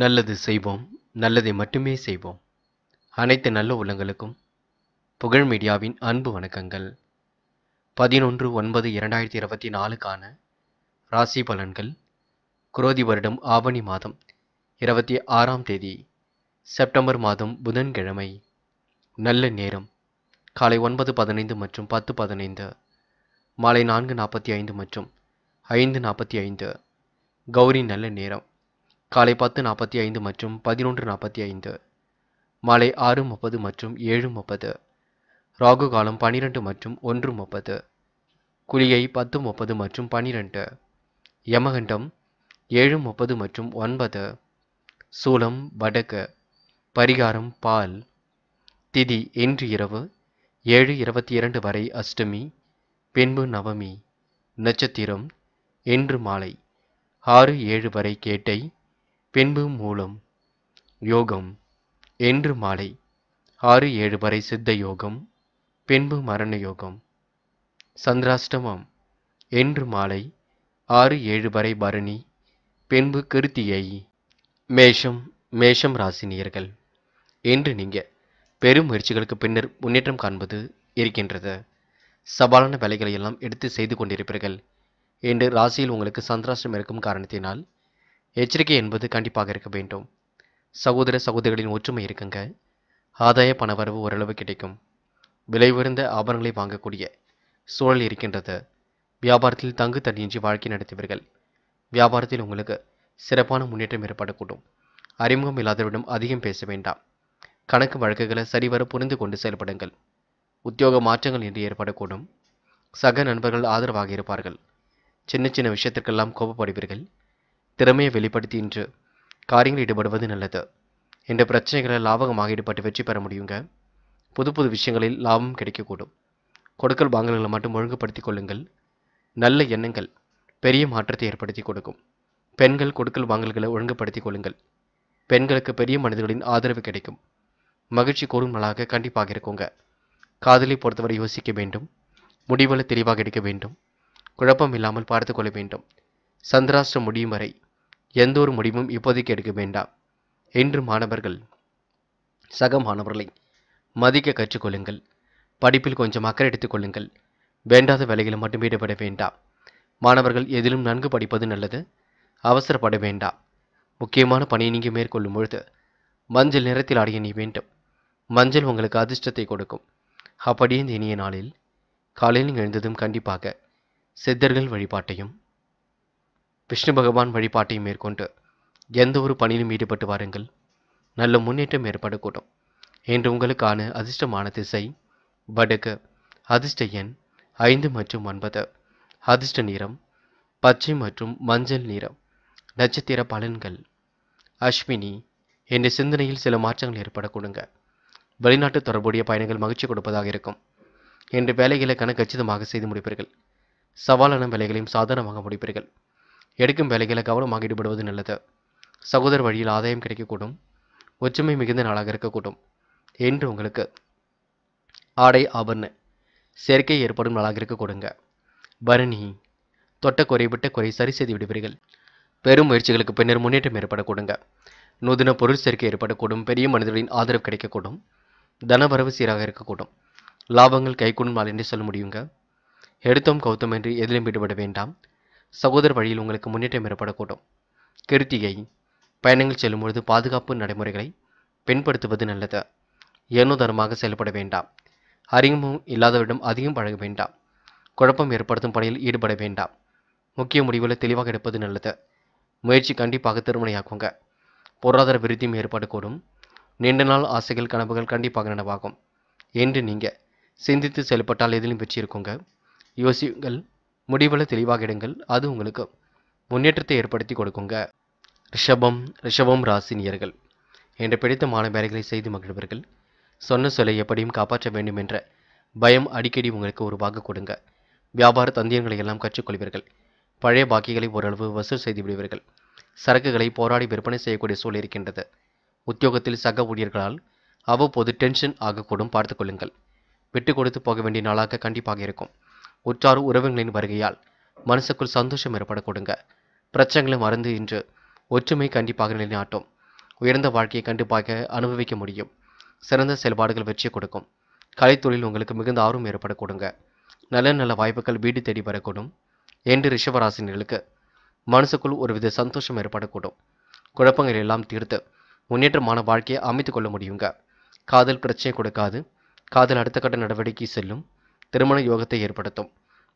நல்லது செய்வோம் நல்லதை மட்டுமே செய்வோம் அனைத்து நல்ல உள்ளங்களுக்கும் புகழ் மீடியாவின் அன்பு வணக்கங்கள் பதினொன்று ஒன்பது இரண்டாயிரத்தி இருபத்தி நாலுக்கான ராசி பலன்கள் குரோதி வருடம் ஆவணி மாதம் இருபத்தி ஆறாம் தேதி செப்டம்பர் மாதம் புதன்கிழமை நல்ல நேரம் காலை ஒன்பது பதினைந்து மற்றும் பத்து பதினைந்து மாலை நான்கு நாற்பத்தி ஐந்து மற்றும் ஐந்து நாற்பத்தி ஐந்து கௌரி நல்ல நேரம் காலை பத்து நாற்பத்தி ஐந்து மற்றும் பதினொன்று நாற்பத்தி ஐந்து மாலை ஆறு முப்பது மற்றும் ஏழு முப்பது ராகு காலம் பனிரெண்டு மற்றும் ஒன்று முப்பது குளியை பத்து முப்பது மற்றும் பனிரெண்டு யமகண்டம் ஏழு முப்பது மற்றும் ஒன்பது சூலம் வடக்கு பரிகாரம் பால் திதி இன்று இரவு ஏழு இருபத்தி இரண்டு வரை அஷ்டமி பின்பு நவமி நட்சத்திரம் இன்று மாலை ஆறு ஏழு வரை கேட்டை பின்பு மூலம் யோகம் என்று மாலை ஆறு ஏழு வரை சித்த யோகம் பின்பு மரண யோகம் சந்திராஷ்டமம் என்று மாலை ஆறு ஏழு வரை பரணி பின்பு கிருத்தியை மேஷம் மேஷம் ராசினியர்கள் என்று நீங்கள் பெரும் முயற்சிகளுக்கு பின்னர் முன்னேற்றம் காண்பது இருக்கின்றது சவாலான வேலைகளை எல்லாம் எடுத்து செய்து கொண்டிருப்பீர்கள் என்று ராசியில் உங்களுக்கு சந்திராஷ்டம் இருக்கும் காரணத்தினால் எச்சரிக்கை என்பது கண்டிப்பாக இருக்க வேண்டும் சகோதர சகோதரிகளின் ஒற்றுமை இருக்குங்க ஆதாய பணவரவு ஓரளவு கிடைக்கும் விலை உயர்ந்த ஆபரணங்களை வாங்கக்கூடிய சூழல் இருக்கின்றது வியாபாரத்தில் தங்கு தண்ணியின்றி வாழ்க்கை நடத்தியவர்கள் வியாபாரத்தில் உங்களுக்கு சிறப்பான முன்னேற்றம் ஏற்படக்கூடும் அறிமுகம் இல்லாதவரிடம் அதிகம் பேச வேண்டாம் கணக்கு வழக்குகளை சரிவர புரிந்து கொண்டு செயல்படுங்கள் உத்தியோக மாற்றங்கள் இன்றி ஏற்படக்கூடும் சக நண்பர்கள் ஆதரவாக இருப்பார்கள் சின்ன சின்ன விஷயத்திற்கெல்லாம் கோபப்படுவீர்கள் திறமையை வெளிப்படுத்தி இன்று காரியங்களில் ஈடுபடுவது நல்லது என்ற பிரச்சனைகளை லாபகமாக ஈடுபட்டு வெற்றி பெற முடியுங்க புது புது விஷயங்களில் லாபம் கிடைக்கக்கூடும் கொடுக்கல் வாங்கல்களை மட்டும் ஒழுங்குபடுத்தி கொள்ளுங்கள் நல்ல எண்ணங்கள் பெரிய மாற்றத்தை ஏற்படுத்தி கொடுக்கும் பெண்கள் கொடுக்கல் வாங்கல்களை ஒழுங்குபடுத்திக் கொள்ளுங்கள் பெண்களுக்கு பெரிய மனிதர்களின் ஆதரவு கிடைக்கும் மகிழ்ச்சி கூறும் நாளாக கண்டிப்பாக இருக்குங்க காதலை பொறுத்தவரை யோசிக்க வேண்டும் முடிவுகளை தெளிவாக எடுக்க வேண்டும் குழப்பம் இல்லாமல் பார்த்து கொள்ள வேண்டும் சந்திராஷ்டிரம் முடியும் வரை எந்த ஒரு முடிவும் இப்போதைக்கு எடுக்க வேண்டாம் என்று மாணவர்கள் சக மாணவர்களை மதிக்க கற்றுக்கொள்ளுங்கள் படிப்பில் கொஞ்சம் அக்கறை எடுத்துக்கொள்ளுங்கள் வேண்டாத வேலைகளில் மட்டும் ஈடுபட வேண்டாம் மாணவர்கள் எதிலும் நன்கு படிப்பது நல்லது அவசரப்பட வேண்டாம் முக்கியமான பணியை நீங்கள் மேற்கொள்ளும் பொழுது மஞ்சள் நிறத்தில் அடைய நீ வேண்டும் மஞ்சள் உங்களுக்கு அதிர்ஷ்டத்தை கொடுக்கும் அப்படியே இந்த இனிய நாளில் காலையில் எழுந்ததும் கண்டிப்பாக சித்தர்கள் வழிபாட்டையும் விஷ்ணு பகவான் வழிபாட்டையும் மேற்கொண்டு எந்த ஒரு பணியிலும் ஈடுபட்டு வாருங்கள் நல்ல முன்னேற்றம் ஏற்படக்கூடும் என்று உங்களுக்கான அதிர்ஷ்டமான திசை வடக்கு அதிர்ஷ்ட எண் ஐந்து மற்றும் ஒன்பது அதிர்ஷ்ட நிறம் பச்சை மற்றும் மஞ்சள் நிறம் நட்சத்திர பலன்கள் அஸ்வினி என்ற சிந்தனையில் சில மாற்றங்கள் ஏற்படக்கூடுங்க கொடுங்க வெளிநாட்டு தொடர்புடைய பயணங்கள் மகிழ்ச்சி கொடுப்பதாக இருக்கும் என்று வேலைகளை கச்சிதமாக செய்து முடிப்பீர்கள் சவாலான வேலைகளையும் சாதாரணமாக முடிப்பீர்கள் எடுக்கும் வேலைகளை கவனமாக ஈடுபடுவது நல்லது சகோதர வழியில் ஆதாயம் கிடைக்கக்கூடும் ஒற்றுமை மிகுந்த நாளாக இருக்கக்கூடும் என்று உங்களுக்கு ஆடை ஆபரண சேர்க்கை ஏற்படும் நாளாக இருக்க கொடுங்க பரணி தொட்ட குறைபட்ட குறை சரி செய்து விடுவீர்கள் பெரும் முயற்சிகளுக்கு பின்னர் முன்னேற்றம் ஏற்படக்கூடுங்க நூதன பொருள் சேர்க்கை ஏற்படக்கூடும் பெரிய மனிதர்களின் ஆதரவு கிடைக்கக்கூடும் தனவரவு சீராக இருக்கக்கூடும் லாபங்கள் கைகூடும் நாள் என்று சொல்ல முடியுங்க எடுத்தோம் கௌத்தம் என்று எதிலும் ஈடுபட வேண்டாம் சகோதர வழியில் உங்களுக்கு முன்னேற்றம் ஏற்படக்கூடும் கிருத்திகை பயணங்கள் செல்லும்பொழுது பாதுகாப்பு நடைமுறைகளை பின்படுத்துவது நல்லது ஏனோதரமாக செயல்பட வேண்டாம் அறிமுகம் இல்லாதவரிடம் அதிகம் பழக வேண்டாம் குழப்பம் ஏற்படுத்தும் பணியில் ஈடுபட வேண்டாம் முக்கிய முடிவுகளை தெளிவாக எடுப்பது நல்லது முயற்சி கண்டிப்பாக திருமணையாக்குங்க பொருளாதார விருத்தியும் ஏற்படக்கூடும் நீண்ட நாள் ஆசைகள் கனவுகள் கண்டிப்பாக நனவாகும் என்று நீங்கள் சிந்தித்து செயல்பட்டால் எதிலும் வெற்றி இருக்குங்க யோசியுங்கள் முடிவில் தெளிவாக அது உங்களுக்கு முன்னேற்றத்தை ஏற்படுத்தி கொடுக்குங்க ரிஷபம் ரிஷபம் ராசினியர்கள் என்ற பிடித்த மாலை செய்து மகிழ்வர்கள் சொன்ன சொல்லை எப்படியும் காப்பாற்ற வேண்டும் என்ற பயம் அடிக்கடி உங்களுக்கு உருவாக கொடுங்க வியாபார தந்தியங்களை எல்லாம் கற்றுக்கொள்வீர்கள் பழைய பாக்கிகளை ஓரளவு வசூல் செய்து விடுவீர்கள் சரக்குகளை போராடி விற்பனை செய்யக்கூடிய சூழல் இருக்கின்றது உத்தியோகத்தில் சக ஊழியர்களால் அவ்வப்போது டென்ஷன் ஆகக்கூடும் பார்த்துக்கொள்ளுங்கள் விட்டு கொடுத்து போக வேண்டிய நாளாக கண்டிப்பாக இருக்கும் உற்றார் உறவுகளின் வருகையால் மனசுக்குள் சந்தோஷம் கொடுங்க பிரச்சனைகளை மறந்து இன்று ஒற்றுமை கண்டிப்பாக நிலைநாட்டும் உயர்ந்த வாழ்க்கையை கண்டிப்பாக அனுபவிக்க முடியும் சிறந்த செயல்பாடுகள் வெற்றி கொடுக்கும் கலைத்தொழில் உங்களுக்கு மிகுந்த ஆர்வம் கொடுங்க நல்ல நல்ல வாய்ப்புகள் வீடு தேடி வரக்கூடும் என்று ரிஷபராசினிகளுக்கு மனசுக்குள் ஒருவித சந்தோஷம் ஏற்படக்கூடும் குழப்பங்கள் எல்லாம் தீர்த்து முன்னேற்றமான வாழ்க்கையை அமைத்து கொள்ள முடியுங்க காதல் பிரச்சனை கொடுக்காது காதல் அடுத்த கட்ட நடவடிக்கை செல்லும் திருமண யோகத்தை ஏற்படுத்தும்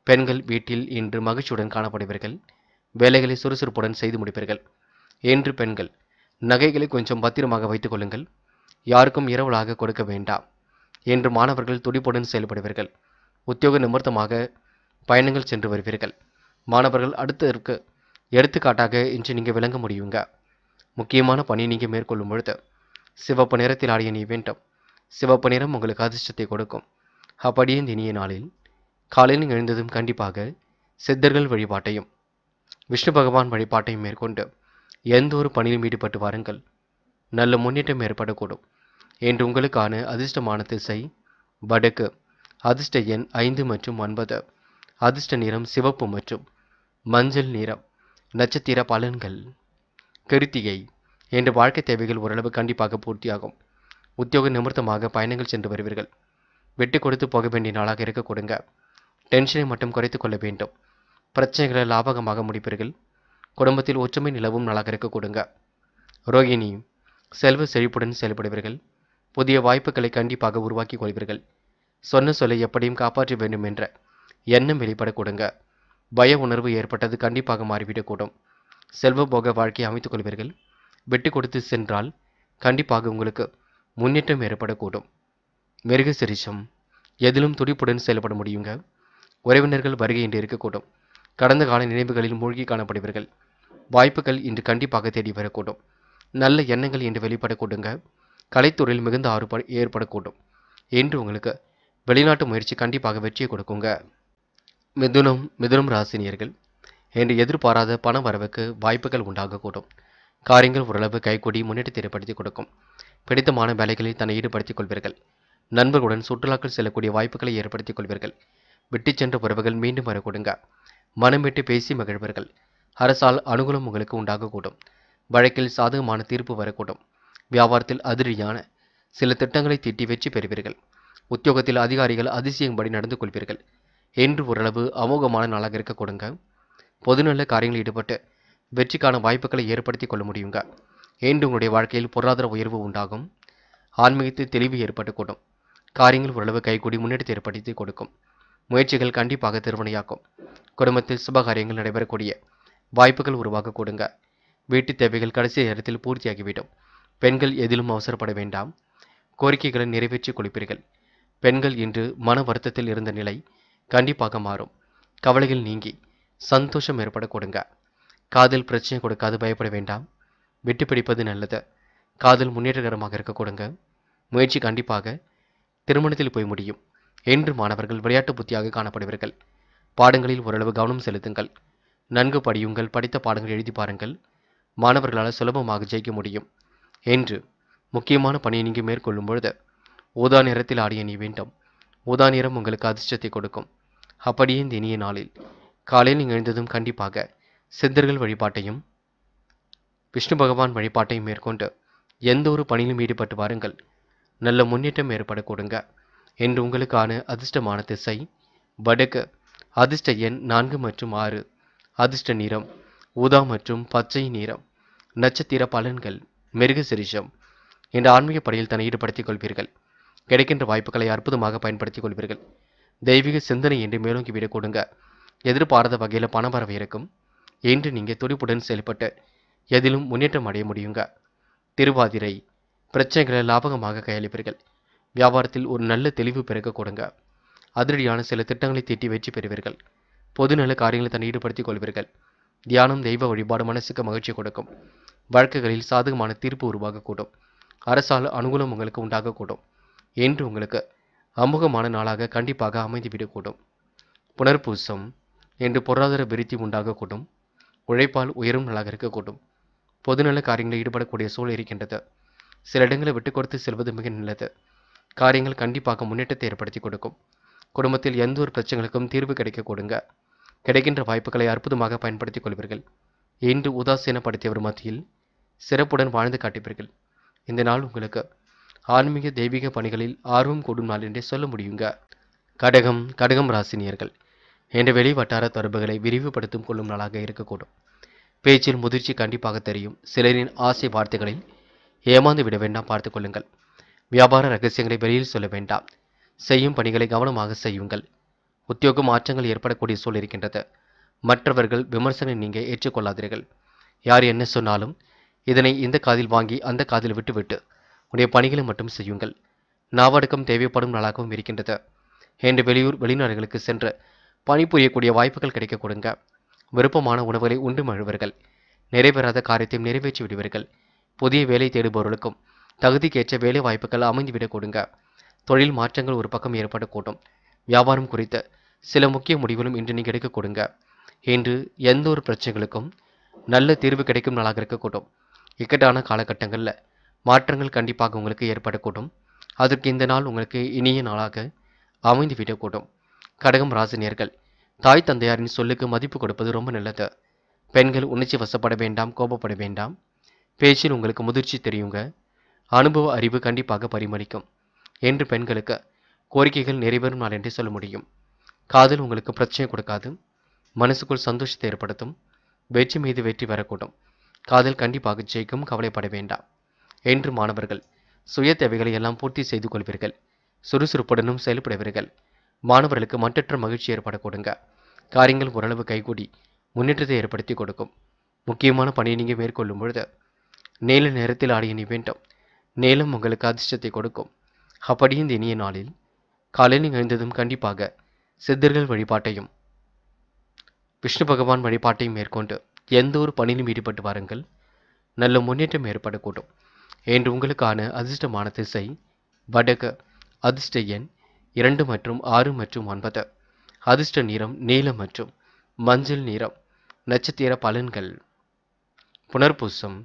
பெண்கள் வீட்டில் இன்று மகிழ்ச்சியுடன் காணப்படுவீர்கள் வேலைகளை சுறுசுறுப்புடன் செய்து முடிப்பீர்கள் இன்று பெண்கள் நகைகளை கொஞ்சம் பத்திரமாக வைத்துக் கொள்ளுங்கள் யாருக்கும் இரவலாக கொடுக்க வேண்டாம் இன்று மாணவர்கள் துடிப்புடன் செயல்படுவீர்கள் உத்தியோக நிமித்தமாக பயணங்கள் சென்று வருவீர்கள் மாணவர்கள் அடுத்ததற்கு எடுத்துக்காட்டாக இன்று நீங்கள் விளங்க முடியுங்க முக்கியமான பணி நீங்கள் மேற்கொள்ளும் பொழுது சிவப்பு நிறத்தில் ஆடிய நீ வேண்டும் சிவப்பு நிறம் உங்களுக்கு அதிர்ஷ்டத்தை கொடுக்கும் அப்படியே தினிய நாளில் காலையில் எழுந்ததும் கண்டிப்பாக சித்தர்கள் வழிபாட்டையும் விஷ்ணு பகவான் வழிபாட்டையும் மேற்கொண்டு எந்த ஒரு பணியிலும் ஈடுபட்டு வாருங்கள் நல்ல முன்னேற்றம் ஏற்படக்கூடும் என்று உங்களுக்கான அதிர்ஷ்டமான திசை வடக்கு அதிர்ஷ்ட எண் ஐந்து மற்றும் ஒன்பது அதிர்ஷ்ட நிறம் சிவப்பு மற்றும் மஞ்சள் நிறம் நட்சத்திர பலன்கள் கருத்தியை என்ற வாழ்க்கை தேவைகள் ஓரளவு கண்டிப்பாக பூர்த்தியாகும் உத்தியோக நிமித்தமாக பயணங்கள் சென்று வருவீர்கள் விட்டு கொடுத்து போக வேண்டிய நாளாக இருக்க கொடுங்க டென்ஷனை மட்டும் குறைத்து கொள்ள வேண்டும் பிரச்சனைகளை லாபகமாக முடிப்பீர்கள் குடும்பத்தில் ஒற்றுமை நிலவும் நாளாக இருக்க கொடுங்க ரோகிணி செல்வ செழிப்புடன் செயல்படுவீர்கள் புதிய வாய்ப்புகளை கண்டிப்பாக உருவாக்கிக் கொள்வீர்கள் சொன்ன சொல்லை எப்படியும் காப்பாற்ற வேண்டும் என்ற எண்ணம் வெளிப்பட கொடுங்க பய உணர்வு ஏற்பட்டது கண்டிப்பாக மாறிவிடக்கூடும் செல்வ போக வாழ்க்கையை அமைத்துக் கொள்வீர்கள் விட்டு கொடுத்து சென்றால் கண்டிப்பாக உங்களுக்கு முன்னேற்றம் ஏற்படக்கூடும் மிருகசிரிசம் எதிலும் துடிப்புடன் செயல்பட முடியுங்க உறவினர்கள் வருகை என்று இருக்கக்கூடும் கடந்த கால நினைவுகளில் மூழ்கி காணப்படுவீர்கள் வாய்ப்புகள் இன்று கண்டிப்பாக தேடி வரக்கூடும் நல்ல எண்ணங்கள் என்று வெளிப்படக்கூடுங்க கலைத்துறையில் மிகுந்த ஆறுபா ஏற்படக்கூடும் என்று உங்களுக்கு வெளிநாட்டு முயற்சி கண்டிப்பாக வெற்றியை கொடுக்குங்க மிதுனம் மிதுனம் ராசினியர்கள் என்று எதிர்பாராத பண வரவுக்கு வாய்ப்புகள் உண்டாகக்கூடும் காரியங்கள் ஓரளவு கைகூடி முன்னேற்றத்தை ஏற்படுத்தி கொடுக்கும் பிடித்தமான வேலைகளில் தன்னை ஈடுபடுத்திக் கொள்வீர்கள் நண்பர்களுடன் சுற்றுலாக்கள் செல்லக்கூடிய வாய்ப்புகளை ஏற்படுத்திக் கொள்வீர்கள் விட்டுச் சென்ற உறவுகள் மீண்டும் வரக்கூடுங்க மனம் விட்டு பேசி மகிழ்வர்கள் அரசால் அனுகூலம் உங்களுக்கு உண்டாகக்கூடும் வழக்கில் சாதகமான தீர்ப்பு வரக்கூடும் வியாபாரத்தில் அதிரியான சில திட்டங்களை தீட்டி வெற்றி பெறுவீர்கள் உத்தியோகத்தில் அதிகாரிகள் அதிசயம்படி நடந்து கொள்வீர்கள் என்று ஓரளவு அமோகமான நாளாக இருக்க கொடுங்க பொதுநல காரியங்களில் ஈடுபட்டு வெற்றிக்கான வாய்ப்புகளை ஏற்படுத்தி கொள்ள முடியுங்க என்று உங்களுடைய வாழ்க்கையில் பொருளாதார உயர்வு உண்டாகும் ஆன்மீகத்தில் தெளிவு ஏற்பட்டுக்கூடும் காரியங்கள் ஓரளவு கைகூடி முன்னெடுத்து ஏற்படுத்தி கொடுக்கும் முயற்சிகள் கண்டிப்பாக திருவனையாக்கும் குடும்பத்தில் சுபகாரியங்கள் நடைபெறக்கூடிய வாய்ப்புகள் உருவாக்க கொடுங்க வீட்டு தேவைகள் கடைசி நேரத்தில் பூர்த்தியாகிவிடும் பெண்கள் எதிலும் அவசரப்பட வேண்டாம் கோரிக்கைகளை நிறைவேற்றி கொடுப்பீர்கள் பெண்கள் இன்று மன வருத்தத்தில் இருந்த நிலை கண்டிப்பாக மாறும் கவலைகள் நீங்கி சந்தோஷம் ஏற்பட கொடுங்க காதல் பிரச்சனை கொடுக்காது பயப்பட வேண்டாம் விட்டு பிடிப்பது நல்லது காதல் முன்னேற்றகரமாக இருக்க கொடுங்க முயற்சி கண்டிப்பாக திருமணத்தில் போய் முடியும் என்று மாணவர்கள் விளையாட்டு புத்தியாக காணப்படுவீர்கள் பாடங்களில் ஓரளவு கவனம் செலுத்துங்கள் நன்கு படியுங்கள் படித்த பாடங்கள் எழுதி பாருங்கள் மாணவர்களால் சுலபமாக ஜெயிக்க முடியும் என்று முக்கியமான பணியை நீங்கள் மேற்கொள்ளும் பொழுது ஊதா நிறத்தில் ஆடிய நீ வேண்டும் ஊதா நிறம் உங்களுக்கு அதிர்ஷ்டத்தை கொடுக்கும் அப்படியே இந்த இனிய நாளில் காலையில் நீங்கள் எழுந்ததும் கண்டிப்பாக சித்தர்கள் வழிபாட்டையும் விஷ்ணு பகவான் வழிபாட்டையும் மேற்கொண்டு எந்த ஒரு பணியிலும் ஈடுபட்டு வாருங்கள் நல்ல முன்னேற்றம் ஏற்பட கொடுங்க என்று உங்களுக்கான அதிர்ஷ்டமான திசை வடக்கு அதிர்ஷ்ட எண் நான்கு மற்றும் ஆறு அதிர்ஷ்ட நிறம் ஊதா மற்றும் பச்சை நிறம் நட்சத்திர பலன்கள் மிருக சிரிஷம் என்ற ஆன்மீக பணியில் தன்னை ஈடுபடுத்திக் கொள்வீர்கள் கிடைக்கின்ற வாய்ப்புகளை அற்புதமாக பயன்படுத்திக் கொள்வீர்கள் தெய்வீக சிந்தனை என்று மேலோங்கி விட கொடுங்க எதிர்பாராத வகையில் பணம் பரவ இருக்கும் என்று நீங்கள் துடிப்புடன் செயல்பட்டு எதிலும் முன்னேற்றம் அடைய முடியுங்க திருவாதிரை பிரச்சனைகளை லாபகமாக கையளிப்பீர்கள் வியாபாரத்தில் ஒரு நல்ல தெளிவு பிறக்க கொடுங்க அதிரடியான சில திட்டங்களை தீட்டி வெற்றி பெறுவீர்கள் பொதுநல காரியங்களை தன்னை ஈடுபடுத்திக் கொள்வீர்கள் தியானம் தெய்வ வழிபாடு மனசுக்கு மகிழ்ச்சி கொடுக்கும் வழக்குகளில் சாதகமான தீர்ப்பு உருவாகக்கூடும் அரசால் அனுகூலம் உங்களுக்கு உண்டாகக்கூடும் என்று உங்களுக்கு அமுகமான நாளாக கண்டிப்பாக அமைந்துவிடக்கூடும் புனர்பூசம் என்று பொருளாதார விருத்தி உண்டாகக்கூடும் உழைப்பால் உயரும் நாளாக இருக்கக்கூடும் பொதுநல காரியங்களில் ஈடுபடக்கூடிய சூழல் இருக்கின்றது சில இடங்களை விட்டு கொடுத்து செல்வது மிக நல்லது காரியங்கள் கண்டிப்பாக முன்னேற்றத்தை ஏற்படுத்தி கொடுக்கும் குடும்பத்தில் எந்த ஒரு பிரச்சனைகளுக்கும் தீர்வு கிடைக்க கொடுங்க கிடைக்கின்ற வாய்ப்புகளை அற்புதமாக பயன்படுத்திக் கொள்வீர்கள் இன்று உதாசீனப்படுத்தியவர் மத்தியில் சிறப்புடன் வாழ்ந்து காட்டுவீர்கள் இந்த நாள் உங்களுக்கு ஆன்மீக தெய்வீக பணிகளில் ஆர்வம் கூடும் நாள் என்றே சொல்ல முடியுங்க கடகம் கடகம் ராசினியர்கள் என்ற வெளி வட்டார தொடர்புகளை விரிவுபடுத்தும் கொள்ளும் நாளாக இருக்கக்கூடும் பேச்சில் முதிர்ச்சி கண்டிப்பாக தெரியும் சிலரின் ஆசை வார்த்தைகளில் ஏமாந்து விட வேண்டாம் பார்த்துக் கொள்ளுங்கள் வியாபார ரகசியங்களை வெளியில் சொல்ல வேண்டாம் செய்யும் பணிகளை கவனமாக செய்யுங்கள் உத்தியோக மாற்றங்கள் ஏற்படக்கூடிய சூழல் இருக்கின்றது மற்றவர்கள் விமர்சனம் நீங்கள் ஏற்றுக்கொள்ளாதீர்கள் யார் என்ன சொன்னாலும் இதனை இந்த காதில் வாங்கி அந்த காதில் விட்டுவிட்டு உடைய பணிகளை மட்டும் செய்யுங்கள் நாவடக்கம் தேவைப்படும் நாளாகவும் இருக்கின்றது என்று வெளியூர் வெளிநாடுகளுக்கு சென்று பணிபுரியக்கூடிய வாய்ப்புகள் கிடைக்க கொடுங்க விருப்பமான உணவுகளை உண்டு மழுவர்கள் நிறைவேறாத காரியத்தையும் நிறைவேற்றி விடுவீர்கள் புதிய வேலை தேடுபவர்களுக்கும் தகுதிக்கேற்ற வேலை வாய்ப்புகள் அமைந்துவிடக் கொடுங்க தொழில் மாற்றங்கள் ஒரு பக்கம் ஏற்படக்கூடும் வியாபாரம் குறித்த சில முக்கிய முடிவுகளும் இன்று நீங்கள் எடுக்க கொடுங்க இன்று எந்த ஒரு பிரச்சனைகளுக்கும் நல்ல தீர்வு கிடைக்கும் நாளாக இருக்கக்கூடும் இக்கட்டான காலகட்டங்களில் மாற்றங்கள் கண்டிப்பாக உங்களுக்கு ஏற்படக்கூடும் அதற்கு இந்த நாள் உங்களுக்கு இனிய நாளாக அமைந்துவிடக்கூடும் கடகம் ராசினியர்கள் தாய் தந்தையாரின் சொல்லுக்கு மதிப்பு கொடுப்பது ரொம்ப நல்லது பெண்கள் உணர்ச்சி வசப்பட வேண்டாம் கோபப்பட வேண்டாம் பேச்சில் உங்களுக்கு முதிர்ச்சி தெரியுங்க அனுபவ அறிவு கண்டிப்பாக பரிமளிக்கும் என்று பெண்களுக்கு கோரிக்கைகள் நிறைவேறும் நாள் என்று சொல்ல முடியும் காதல் உங்களுக்கு பிரச்சனை கொடுக்காது மனசுக்குள் சந்தோஷத்தை ஏற்படுத்தும் வெற்றி மீது வெற்றி வரக்கூடும் காதல் கண்டிப்பாக ஜெயிக்கும் கவலைப்பட வேண்டாம் என்று மாணவர்கள் சுய தேவைகளை எல்லாம் பூர்த்தி செய்து கொள்வீர்கள் சுறுசுறுப்புடனும் செயல்படுவீர்கள் மாணவர்களுக்கு மட்டற்ற மகிழ்ச்சி ஏற்பட கொடுங்க காரியங்கள் ஓரளவு கைகூடி முன்னேற்றத்தை ஏற்படுத்தி கொடுக்கும் முக்கியமான பணியை நீங்கள் மேற்கொள்ளும் பொழுது நீல நேரத்தில் ஆடிய நீ வேண்டும் நீளம் உங்களுக்கு அதிர்ஷ்டத்தை கொடுக்கும் அப்படியும் இனிய நாளில் காலையில் நிகழ்ந்ததும் கண்டிப்பாக சித்தர்கள் வழிபாட்டையும் விஷ்ணு பகவான் வழிபாட்டையும் மேற்கொண்டு எந்த ஒரு பணியிலும் ஈடுபட்டு வாருங்கள் நல்ல முன்னேற்றம் ஏற்படக்கூடும் என்று உங்களுக்கான அதிர்ஷ்டமான திசை வடக அதிர்ஷ்ட எண் இரண்டு மற்றும் ஆறு மற்றும் ஒன்பது அதிர்ஷ்ட நிறம் நீலம் மற்றும் மஞ்சள் நிறம் நட்சத்திர பலன்கள் புனர்பூசம்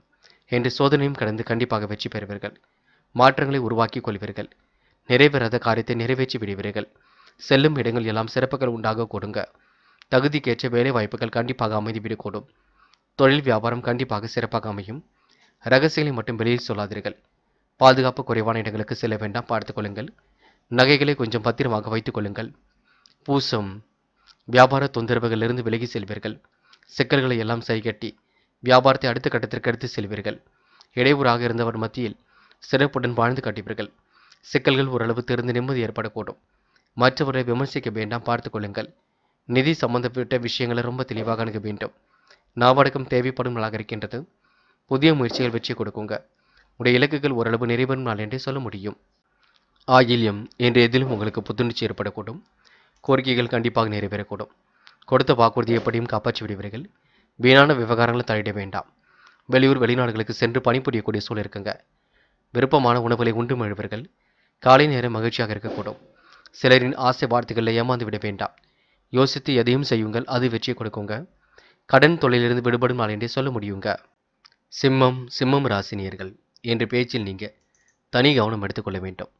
என்று சோதனையும் கடந்து கண்டிப்பாக வெற்றி பெறுவீர்கள் மாற்றங்களை உருவாக்கி கொள்வீர்கள் நிறைவேறாத காரியத்தை நிறைவேற்றி விடுவீர்கள் செல்லும் இடங்கள் எல்லாம் சிறப்புகள் உண்டாக கொடுங்க தகுதிக்கேற்ற வேலை வாய்ப்புகள் கண்டிப்பாக விடக்கூடும் தொழில் வியாபாரம் கண்டிப்பாக சிறப்பாக அமையும் ரகசியங்களை மட்டும் வெளியில் சொல்லாதீர்கள் பாதுகாப்பு குறைவான இடங்களுக்கு செல்ல வேண்டாம் பார்த்துக்கொள்ளுங்கள் கொள்ளுங்கள் நகைகளை கொஞ்சம் பத்திரமாக வைத்துக் கொள்ளுங்கள் பூசம் வியாபார தொந்தரவுகளிலிருந்து விலகி செல்வீர்கள் சிக்கல்களை எல்லாம் சரிகட்டி வியாபாரத்தை அடுத்த கட்டத்திற்கு எடுத்து செல்வீர்கள் இடையூறாக இருந்தவர் மத்தியில் சிறப்புடன் வாழ்ந்து காட்டுவீர்கள் சிக்கல்கள் ஓரளவு திறந்து நிம்மதி ஏற்படக்கூடும் மற்றவர்களை விமர்சிக்க வேண்டாம் பார்த்து கொள்ளுங்கள் நிதி சம்பந்தப்பட்ட விஷயங்களை ரொம்ப தெளிவாக அணுக வேண்டும் நாவடக்கம் தேவைப்படும் நாளாக இருக்கின்றது புதிய முயற்சிகள் வெற்றி கொடுக்குங்க உடைய இலக்குகள் ஓரளவு நிறைவேறும் நாள் என்றே சொல்ல முடியும் ஆகிலியம் என்று எதிலும் உங்களுக்கு புத்துணர்ச்சி ஏற்படக்கூடும் கோரிக்கைகள் கண்டிப்பாக நிறைவேறக்கூடும் கொடுத்த வாக்குறுதி எப்படியும் காப்பாற்றி விடுவீர்கள் வீணான விவகாரங்களை தலையிட வேண்டாம் வெளியூர் வெளிநாடுகளுக்கு சென்று பணிபுரியக்கூடிய சூழல் இருக்குங்க விருப்பமான உணவுகளை உண்டு மழுவர்கள் காலை நேரம் மகிழ்ச்சியாக இருக்கக்கூடும் சிலரின் ஆசை வார்த்தைகளில் ஏமாந்து விட வேண்டாம் யோசித்து எதையும் செய்யுங்கள் அது வெற்றியை கொடுக்குங்க கடன் தொழிலிருந்து விடுபடும் நாள் என்றே சொல்ல முடியுங்க சிம்மம் சிம்மம் ராசினியர்கள் என்ற பேச்சில் நீங்கள் தனி கவனம் எடுத்துக்கொள்ள வேண்டும்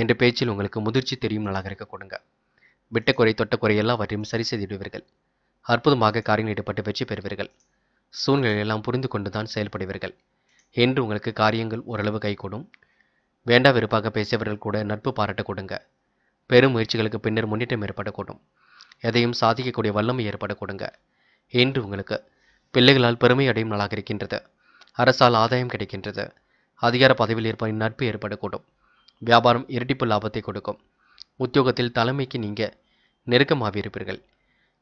என்ற பேச்சில் உங்களுக்கு முதிர்ச்சி தெரியும் நாளாக இருக்க கொடுங்க விட்டக்குறை தொட்டக்குறை எல்லாவற்றையும் சரி செய்து விடுவீர்கள் அற்புதமாக காரியம் ஈடுபட்டு வெற்றி பெறுவீர்கள் எல்லாம் புரிந்து கொண்டு தான் செயல்படுவீர்கள் இன்று உங்களுக்கு காரியங்கள் ஓரளவு கைகூடும் வேண்டா வெறுப்பாக பேசியவர்கள் கூட நட்பு பாராட்ட கொடுங்க பெரும் முயற்சிகளுக்கு பின்னர் முன்னேற்றம் ஏற்படக்கூடும் எதையும் சாதிக்கக்கூடிய வல்லமை ஏற்படக்கூடுங்க இன்று உங்களுக்கு பிள்ளைகளால் பெருமை அடையும் நாளாக இருக்கின்றது அரசால் ஆதாயம் கிடைக்கின்றது அதிகார பதவியில் ஏற்ப நட்பு ஏற்படக்கூடும் வியாபாரம் இரட்டிப்பு லாபத்தை கொடுக்கும் உத்தியோகத்தில் தலைமைக்கு நீங்கள் நெருக்கமாகியிருப்பீர்கள் இருப்பீர்கள்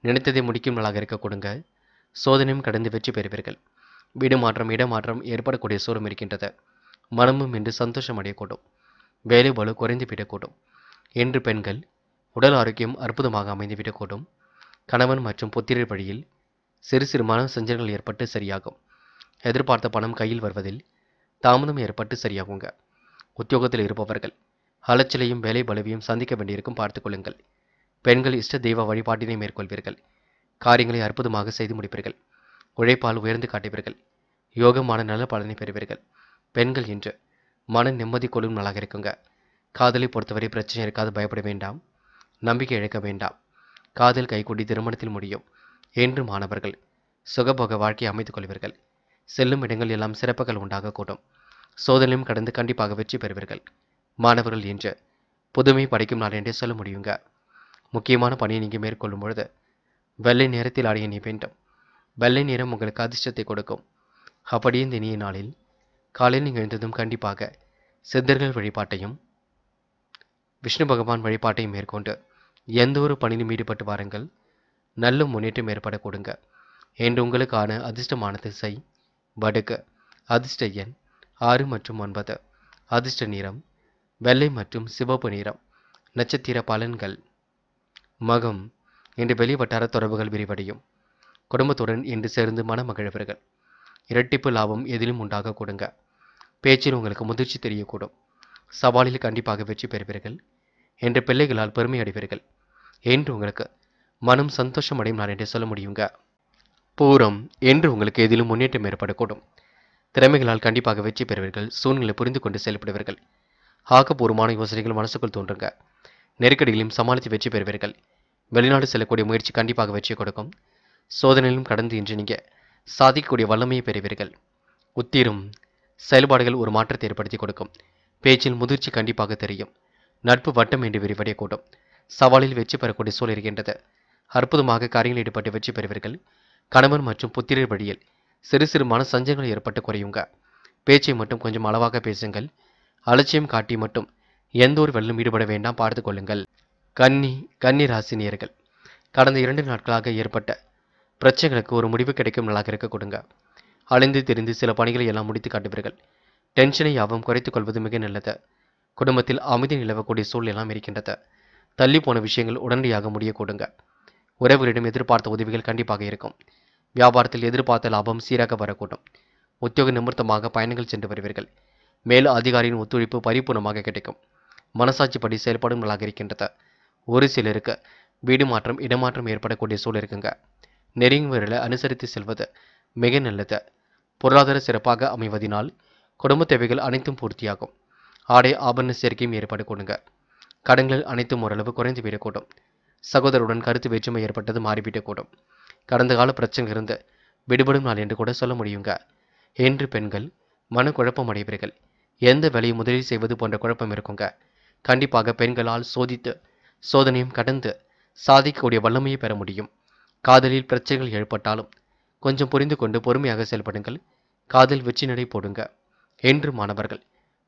நினைத்ததை முடிக்கும் நாளாக இருக்க கொடுங்க சோதனையும் கடந்து வெற்றி பெறுவீர்கள் வீடு மாற்றம் இடமாற்றம் ஏற்படக்கூடிய சூழம் இருக்கின்றது மனமும் இன்று சந்தோஷம் அடையக்கூடும் வேலை பலு குறைந்து விடக்கூடும் என்று பெண்கள் உடல் ஆரோக்கியம் அற்புதமாக அமைந்து விடக்கூடும் கணவன் மற்றும் புத்திரர் வழியில் சிறு சிறு மன சஞ்சலங்கள் ஏற்பட்டு சரியாகும் எதிர்பார்த்த பணம் கையில் வருவதில் தாமதம் ஏற்பட்டு சரியாகுங்க உத்தியோகத்தில் இருப்பவர்கள் அலைச்சலையும் வேலை பலவையும் சந்திக்க வேண்டியிருக்கும் பார்த்துக்கொள்ளுங்கள் பெண்கள் இஷ்ட தெய்வ வழிபாட்டினை மேற்கொள்வீர்கள் காரியங்களை அற்புதமாக செய்து முடிப்பீர்கள் உழைப்பால் உயர்ந்து காட்டுவீர்கள் யோகமான நல்ல பலனை பெறுவீர்கள் பெண்கள் இன்று மன நிம்மதி கொள்ளும் நாளாக இருக்குங்க காதலை பொறுத்தவரை பிரச்சனை இருக்காது பயப்பட வேண்டாம் நம்பிக்கை இழக்க வேண்டாம் காதல் கைகூடி திருமணத்தில் முடியும் என்று மாணவர்கள் சுகபோக வாழ்க்கையை அமைத்துக் கொள்வீர்கள் செல்லும் இடங்கள் எல்லாம் சிறப்புகள் உண்டாகக்கூடும் சோதனையும் கடந்து கண்டிப்பாக வெற்றி பெறுவீர்கள் மாணவர்கள் இன்று புதுமை படைக்கும் நாள் என்றே சொல்ல முடியுங்க முக்கியமான பணியை நீங்கள் மேற்கொள்ளும் பொழுது வெள்ளை நேரத்தில் ஆடிய நீ வேண்டும் வெள்ளை நிறம் உங்களுக்கு அதிர்ஷ்டத்தை கொடுக்கும் அப்படியே தினிய இனிய நாளில் காலையில் நீங்கள் எழுந்ததும் கண்டிப்பாக சித்தர்கள் வழிபாட்டையும் விஷ்ணு பகவான் வழிபாட்டையும் மேற்கொண்டு எந்த ஒரு பணியிலும் ஈடுபட்டு வாருங்கள் நல்ல முன்னேற்றம் ஏற்பட கொடுங்க என்று உங்களுக்கான அதிர்ஷ்டமான திசை வடுக்கு அதிர்ஷ்ட எண் ஆறு மற்றும் ஒன்பது அதிர்ஷ்ட நிறம் வெள்ளை மற்றும் சிவப்பு நிறம் நட்சத்திர பலன்கள் மகம் என்று வெளிவட்டார தொடர்புகள் விரிவடையும் குடும்பத்துடன் இன்று சேர்ந்து மனமகிழ்வீர்கள் இரட்டிப்பு லாபம் எதிலும் உண்டாக கொடுங்க பேச்சில் உங்களுக்கு முதிர்ச்சி தெரியக்கூடும் சவாலில் கண்டிப்பாக வெற்றி பெறுவீர்கள் என்று பிள்ளைகளால் பெருமை அடைவீர்கள் என்று உங்களுக்கு மனம் சந்தோஷம் அடையும் நான் என்று சொல்ல முடியுங்க பூரம் என்று உங்களுக்கு எதிலும் முன்னேற்றம் ஏற்படக்கூடும் திறமைகளால் கண்டிப்பாக வெற்றி பெறுவீர்கள் சூழ்நிலை புரிந்து கொண்டு செயல்படுவீர்கள் ஆக்கப்பூர்வமான யோசனைகள் மனசுக்குள் தோன்றுங்க நெருக்கடிகளையும் சமாளித்து வெற்றி பெறுவீர்கள் வெளிநாடு செல்லக்கூடிய முயற்சி கண்டிப்பாக வெற்றி கொடுக்கும் சோதனையிலும் கடந்து இன்று நீங்கள் சாதிக்கக்கூடிய வல்லமையை பெறுவீர்கள் உத்திரும் செயல்பாடுகள் ஒரு மாற்றத்தை ஏற்படுத்தி கொடுக்கும் பேச்சில் முதிர்ச்சி கண்டிப்பாக தெரியும் நட்பு வட்டம் என்று விரிவடையக்கூடும் சவாலில் வெற்றி பெறக்கூடிய சூழல் இருக்கின்றது அற்புதமாக காரியங்களில் ஈடுபட்டு வெற்றி பெறுவீர்கள் கணவன் மற்றும் புத்திரர் வழியில் சிறு சிறு மன சஞ்சங்கள் ஏற்பட்டு குறையுங்க பேச்சை மட்டும் கொஞ்சம் அளவாக பேசுங்கள் அலட்சியம் காட்டி மட்டும் எந்த ஒரு வெள்ளம் ஈடுபட வேண்டாம் பார்த்து கொள்ளுங்கள் கன்னி கன்னி ராசினியர்கள் கடந்த இரண்டு நாட்களாக ஏற்பட்ட பிரச்சனைகளுக்கு ஒரு முடிவு கிடைக்கும் நாளாக இருக்க கொடுங்க அலைந்து திரிந்து சில பணிகளை எல்லாம் முடித்து காட்டுவீர்கள் டென்ஷனை யாவும் குறைத்துக் கொள்வது மிக நல்லது குடும்பத்தில் அமைதி நிலவக்கூடிய சூழல் எல்லாம் இருக்கின்றது தள்ளி போன விஷயங்கள் உடனடியாக முடிய கொடுங்க உறவுகளிடம் எதிர்பார்த்த உதவிகள் கண்டிப்பாக இருக்கும் வியாபாரத்தில் எதிர்பார்த்த லாபம் சீராக வரக்கூடும் உத்தியோக நிமித்தமாக பயணங்கள் சென்று வருவீர்கள் மேலும் அதிகாரியின் ஒத்துழைப்பு பரிபூர்ணமாக கிடைக்கும் மனசாட்சிப்படி செயல்பாடும் நல்லாக இருக்கின்றது ஒரு சிலருக்கு வீடு மாற்றம் இடமாற்றம் ஏற்படக்கூடிய சூழல் இருக்குங்க நெறிமுறையில் அனுசரித்து செல்வது மிக நல்லது பொருளாதார சிறப்பாக அமைவதினால் குடும்ப தேவைகள் அனைத்தும் பூர்த்தியாகும் ஆடை ஆபரண சேர்க்கையும் ஏற்படக்கூடுங்க கடன்கள் அனைத்தும் ஓரளவு குறைந்து விடக்கூடும் சகோதரருடன் கருத்து வேற்றுமை ஏற்பட்டது மாறிவிடக்கூடும் கடந்த கால பிரச்சனை இருந்து விடுபடும் நாள் என்று கூட சொல்ல முடியுங்க என்று பெண்கள் மனக்குழப்பம் அடைவீர்கள் எந்த வேலையை முதலீடு செய்வது போன்ற குழப்பம் இருக்குங்க கண்டிப்பாக பெண்களால் சோதித்து சோதனையும் கடந்து சாதிக்கக்கூடிய வல்லமையை பெற முடியும் காதலில் பிரச்சனைகள் ஏற்பட்டாலும் கொஞ்சம் புரிந்து கொண்டு பொறுமையாக செயல்படுங்கள் காதல் வெற்றி நடை போடுங்க என்று மாணவர்கள்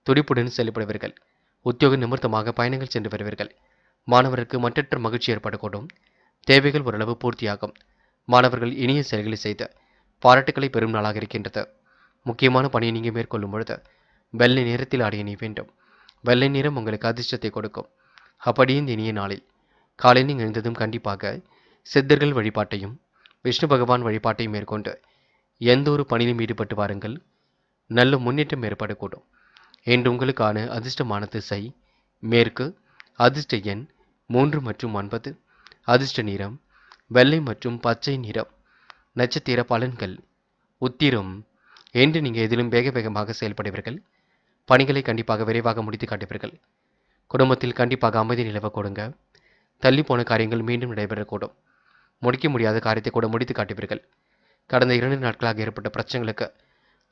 துடிப்புடன் செயல்படுவீர்கள் உத்தியோக நிமித்தமாக பயணங்கள் சென்று வருவீர்கள் மாணவருக்கு மற்றற்ற மகிழ்ச்சி ஏற்படக்கூடும் தேவைகள் ஓரளவு பூர்த்தியாகும் மாணவர்கள் இனிய செயல்களை செய்த பாராட்டுக்களை பெரும் நாளாக இருக்கின்றது முக்கியமான பணியை நீங்கள் மேற்கொள்ளும் பொழுது வெள்ளை நேரத்தில் அடைய வேண்டும் வெள்ளை நிறம் உங்களுக்கு அதிர்ஷ்டத்தை கொடுக்கும் அப்படியே இனிய நாளில் காலை நீங்கள் எழுந்ததும் கண்டிப்பாக சித்தர்கள் வழிபாட்டையும் விஷ்ணு பகவான் வழிபாட்டையும் மேற்கொண்டு எந்த ஒரு பணியிலும் ஈடுபட்டு வாருங்கள் நல்ல முன்னேற்றம் ஏற்படக்கூடும் என்று உங்களுக்கான அதிர்ஷ்டமான திசை மேற்கு அதிர்ஷ்ட எண் மூன்று மற்றும் ஒன்பது அதிர்ஷ்ட நிறம் வெள்ளை மற்றும் பச்சை நிறம் நட்சத்திர பலன்கள் உத்திரம் என்று நீங்கள் எதிலும் வேக வேகமாக செயல்படுவீர்கள் பணிகளை கண்டிப்பாக விரைவாக முடித்து காட்டுவீர்கள் குடும்பத்தில் கண்டிப்பாக அமைதி நிலவ கொடுங்க தள்ளி போன காரியங்கள் மீண்டும் நடைபெறக்கூடும் முடிக்க முடியாத காரியத்தை கூட முடித்து காட்டுவீர்கள் கடந்த இரண்டு நாட்களாக ஏற்பட்ட பிரச்சனைகளுக்கு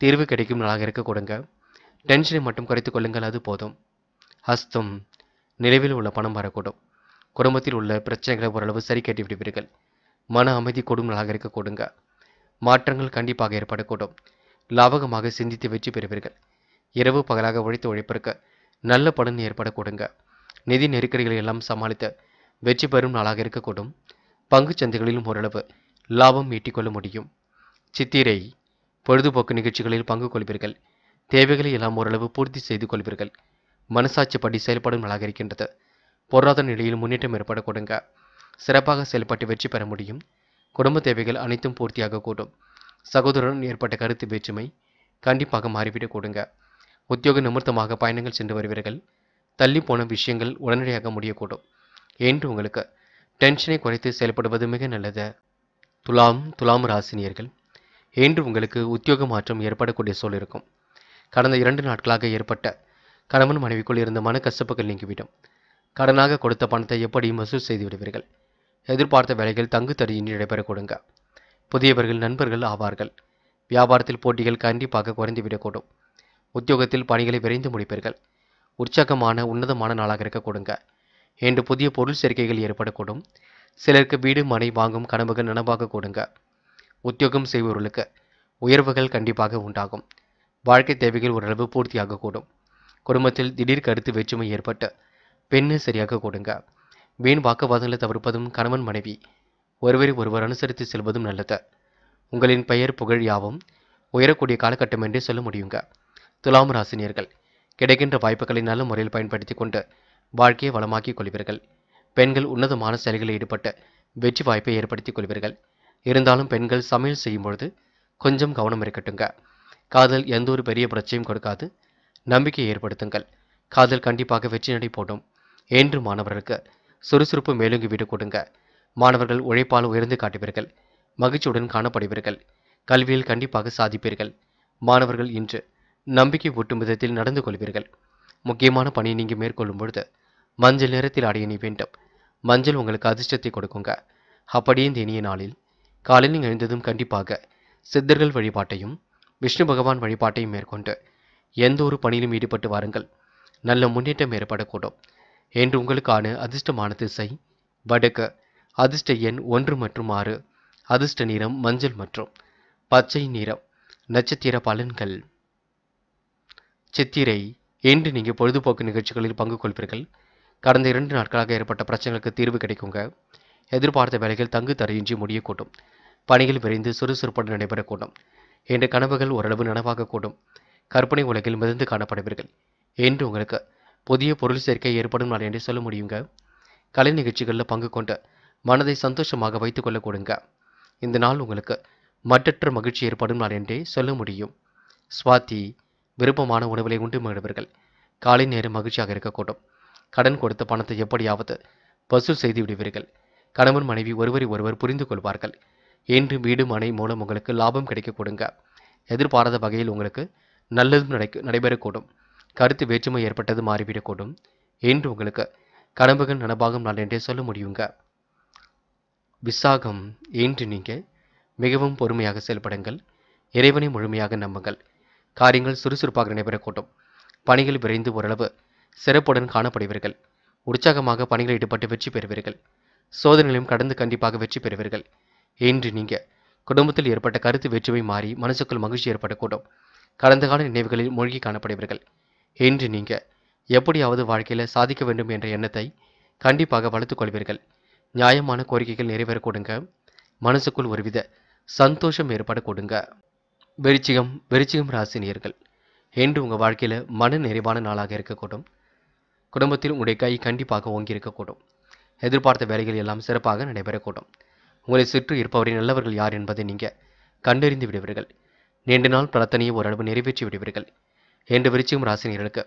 தீர்வு கிடைக்கும் நாளாக இருக்க கொடுங்க டென்ஷனை மட்டும் குறைத்து கொள்ளுங்கள் அது போதும் ஹஸ்தம் நிலவில் உள்ள பணம் வரக்கூடும் குடும்பத்தில் உள்ள பிரச்சனைகளை ஓரளவு சரி கட்டி விடுவீர்கள் மன அமைதி கூடும் நாளாக இருக்க கொடுங்க மாற்றங்கள் கண்டிப்பாக ஏற்படக்கூடும் லாபகமாக சிந்தித்து வெற்றி பெறுவீர்கள் இரவு பகலாக உழைத்து உழைப்பிற்கு நல்ல பலன் ஏற்பட கொடுங்க நிதி நெருக்கடிகளை எல்லாம் சமாளித்து வெற்றி பெறும் நாளாக இருக்கக்கூடும் பங்கு சந்தைகளிலும் ஓரளவு லாபம் ஈட்டிக்கொள்ள முடியும் சித்திரை பொழுதுபோக்கு நிகழ்ச்சிகளில் பங்கு கொள்வீர்கள் தேவைகளை எல்லாம் ஓரளவு பூர்த்தி செய்து கொள்வீர்கள் மனசாட்சிப்படி செயல்படும் நாளாக இருக்கின்றது பொருளாதார நிலையில் முன்னேற்றம் ஏற்பட கொடுங்க சிறப்பாக செயல்பட்டு வெற்றி பெற முடியும் குடும்ப தேவைகள் அனைத்தும் பூர்த்தியாக கூடும் சகோதரன் ஏற்பட்ட கருத்து வேற்றுமை கண்டிப்பாக மாறிவிடக் உத்தியோக நிமித்தமாக பயணங்கள் சென்று வருவீர்கள் தள்ளி போன விஷயங்கள் உடனடியாக முடியக்கூடும் என்று உங்களுக்கு டென்ஷனை குறைத்து செயல்படுவது மிக நல்லது துலாம் துலாம் ராசினியர்கள் என்று உங்களுக்கு உத்தியோக மாற்றம் ஏற்படக்கூடிய சொல் இருக்கும் கடந்த இரண்டு நாட்களாக ஏற்பட்ட கணவன் மனைவிக்குள் இருந்த மன கசப்புகள் நீங்கிவிடும் கடனாக கொடுத்த பணத்தை எப்படி வசூல் செய்து விடுவீர்கள் எதிர்பார்த்த வேலைகள் தங்கு தடியின்றி நடைபெற கொடுங்க புதியவர்கள் நண்பர்கள் ஆவார்கள் வியாபாரத்தில் போட்டிகள் கண்டிப்பாக குறைந்துவிடக்கூடும் உத்தியோகத்தில் பணிகளை விரைந்து முடிப்பீர்கள் உற்சாகமான உன்னதமான நாளாக இருக்க கொடுங்க என்று புதிய பொருள் சேர்க்கைகள் ஏற்படக்கூடும் சிலருக்கு வீடு மனை வாங்கும் கனவுகள் நனவாக கொடுங்க உத்தியோகம் செய்வர்களுக்கு உயர்வுகள் கண்டிப்பாக உண்டாகும் வாழ்க்கை தேவைகள் ஓரளவு பூர்த்தியாகக்கூடும் குடும்பத்தில் திடீர் கருத்து வேற்றுமை ஏற்பட்டு பெண்ணு சரியாக கொடுங்க வீண் வாக்குவாதங்களை தவிர்ப்பதும் கணவன் மனைவி ஒருவரை ஒருவர் அனுசரித்து செல்வதும் நல்லது உங்களின் பெயர் புகழ் யாவும் உயரக்கூடிய காலகட்டம் என்றே சொல்ல முடியுங்க துலாம் ராசினியர்கள் கிடைக்கின்ற வாய்ப்புகளை நல்ல முறையில் பயன்படுத்தி கொண்டு வாழ்க்கையை வளமாக்கிக் கொள்வீர்கள் பெண்கள் உன்னதமான செயல்களில் ஈடுபட்டு வெற்றி வாய்ப்பை ஏற்படுத்திக் கொள்வீர்கள் இருந்தாலும் பெண்கள் சமையல் செய்யும் பொழுது கொஞ்சம் கவனம் இருக்கட்டுங்க காதல் எந்த ஒரு பெரிய பிரச்சனையும் கொடுக்காது நம்பிக்கையை ஏற்படுத்துங்கள் காதல் கண்டிப்பாக வெற்றி நடை போடும் என்று மாணவர்களுக்கு சுறுசுறுப்பு மேலுங்கி வீடு கொடுங்க மாணவர்கள் உழைப்பால் உயர்ந்து காட்டுவீர்கள் மகிழ்ச்சியுடன் காணப்படுவீர்கள் கல்வியில் கண்டிப்பாக சாதிப்பீர்கள் மாணவர்கள் இன்று நம்பிக்கை ஒட்டும் விதத்தில் நடந்து கொள்வீர்கள் முக்கியமான பணியை நீங்கள் மேற்கொள்ளும் பொழுது மஞ்சள் நிறத்தில் அடைய நீ வேண்டும் மஞ்சள் உங்களுக்கு அதிர்ஷ்டத்தை கொடுக்குங்க அப்படியே இந்த இனிய நாளில் காலையில் நீங்கள் எழுந்ததும் கண்டிப்பாக சித்தர்கள் வழிபாட்டையும் விஷ்ணு பகவான் வழிபாட்டையும் மேற்கொண்டு எந்த ஒரு பணியிலும் ஈடுபட்டு வாருங்கள் நல்ல முன்னேற்றம் ஏற்படக்கூடும் என்று உங்களுக்கான அதிர்ஷ்டமான திசை வடக்கு அதிர்ஷ்ட எண் ஒன்று மற்றும் ஆறு அதிர்ஷ்ட நிறம் மஞ்சள் மற்றும் பச்சை நிறம் நட்சத்திர பலன்கள் சித்திரை என்று நீங்கள் பொழுதுபோக்கு நிகழ்ச்சிகளில் பங்கு கொள்வீர்கள் கடந்த இரண்டு நாட்களாக ஏற்பட்ட பிரச்சனைகளுக்கு தீர்வு கிடைக்குங்க எதிர்பார்த்த வேலைகள் தங்கு தடையின்றி முடியக்கூடும் பணிகள் விரைந்து சுறுசுறுப்புடன் நடைபெறக்கூடும் என்ற கனவுகள் ஓரளவு நனவாகக்கூடும் கற்பனை உலகில் மிதந்து காணப்படுவீர்கள் என்று உங்களுக்கு புதிய பொருள் சேர்க்கை ஏற்படும் நாள் என்று சொல்ல முடியுங்க கலை நிகழ்ச்சிகளில் பங்கு கொண்டு மனதை சந்தோஷமாக வைத்துக் கொள்ளக்கூடுங்க இந்த நாள் உங்களுக்கு மற்றற்ற மகிழ்ச்சி ஏற்படும் நாள் என்றே சொல்ல முடியும் சுவாதி விருப்பமான உணவுகளை உண்டு மகிழ்வர்கள் காலை நேரம் மகிழ்ச்சியாக இருக்கக்கூடும் கடன் கொடுத்த பணத்தை எப்படியாவது வசூல் செய்து விடுவீர்கள் கணவன் மனைவி ஒருவரை ஒருவர் புரிந்து கொள்வார்கள் என்று வீடு மனை மூலம் உங்களுக்கு லாபம் கிடைக்க கொடுங்க எதிர்பாராத வகையில் உங்களுக்கு நல்லதும் நடை நடைபெறக்கூடும் கருத்து வேற்றுமை ஏற்பட்டது மாறிவிடக்கூடும் என்று உங்களுக்கு கடம்புகள் நனபாகும் நாள் என்றே சொல்ல முடியுங்க விசாகம் இன்று நீங்கள் மிகவும் பொறுமையாக செயல்படுங்கள் இறைவனை முழுமையாக நம்புங்கள் காரியங்கள் சுறுசுறுப்பாக நடைபெறக்கூடும் பணிகள் விரைந்து ஓரளவு சிறப்புடன் காணப்படுவீர்கள் உற்சாகமாக பணிகளில் ஈடுபட்டு வெற்றி பெறுவீர்கள் சோதனைகளையும் கடந்து கண்டிப்பாக வெற்றி பெறுவீர்கள் இன்று நீங்கள் குடும்பத்தில் ஏற்பட்ட கருத்து வெற்றிவை மாறி மனசுக்குள் மகிழ்ச்சி ஏற்படக்கூடும் கடந்த கால நினைவுகளில் மூழ்கி காணப்படுவீர்கள் இன்று நீங்கள் எப்படியாவது வாழ்க்கையில் சாதிக்க வேண்டும் என்ற எண்ணத்தை கண்டிப்பாக வளர்த்துக் கொள்வீர்கள் நியாயமான கோரிக்கைகள் நிறைவேறக்கூடுங்க மனசுக்குள் ஒருவித சந்தோஷம் ஏற்படக்கூடுங்க விருச்சிகம் விருச்சிகம் ராசினியர்கள் என்று உங்கள் வாழ்க்கையில் மன நிறைவான நாளாக இருக்கக்கூடும் குடும்பத்தில் உங்களுடைய கை கண்டிப்பாக ஓங்கி இருக்கக்கூடும் எதிர்பார்த்த வேலைகள் எல்லாம் சிறப்பாக நடைபெறக்கூடும் உங்களை சுற்று இருப்பவரின் நல்லவர்கள் யார் என்பதை நீங்கள் கண்டறிந்து விடுவீர்கள் நீண்ட நாள் பிரார்த்தனையை ஓரளவு நிறைவேற்றி விடுவீர்கள் என்று விருச்சிகம் ராசினியர்களுக்கு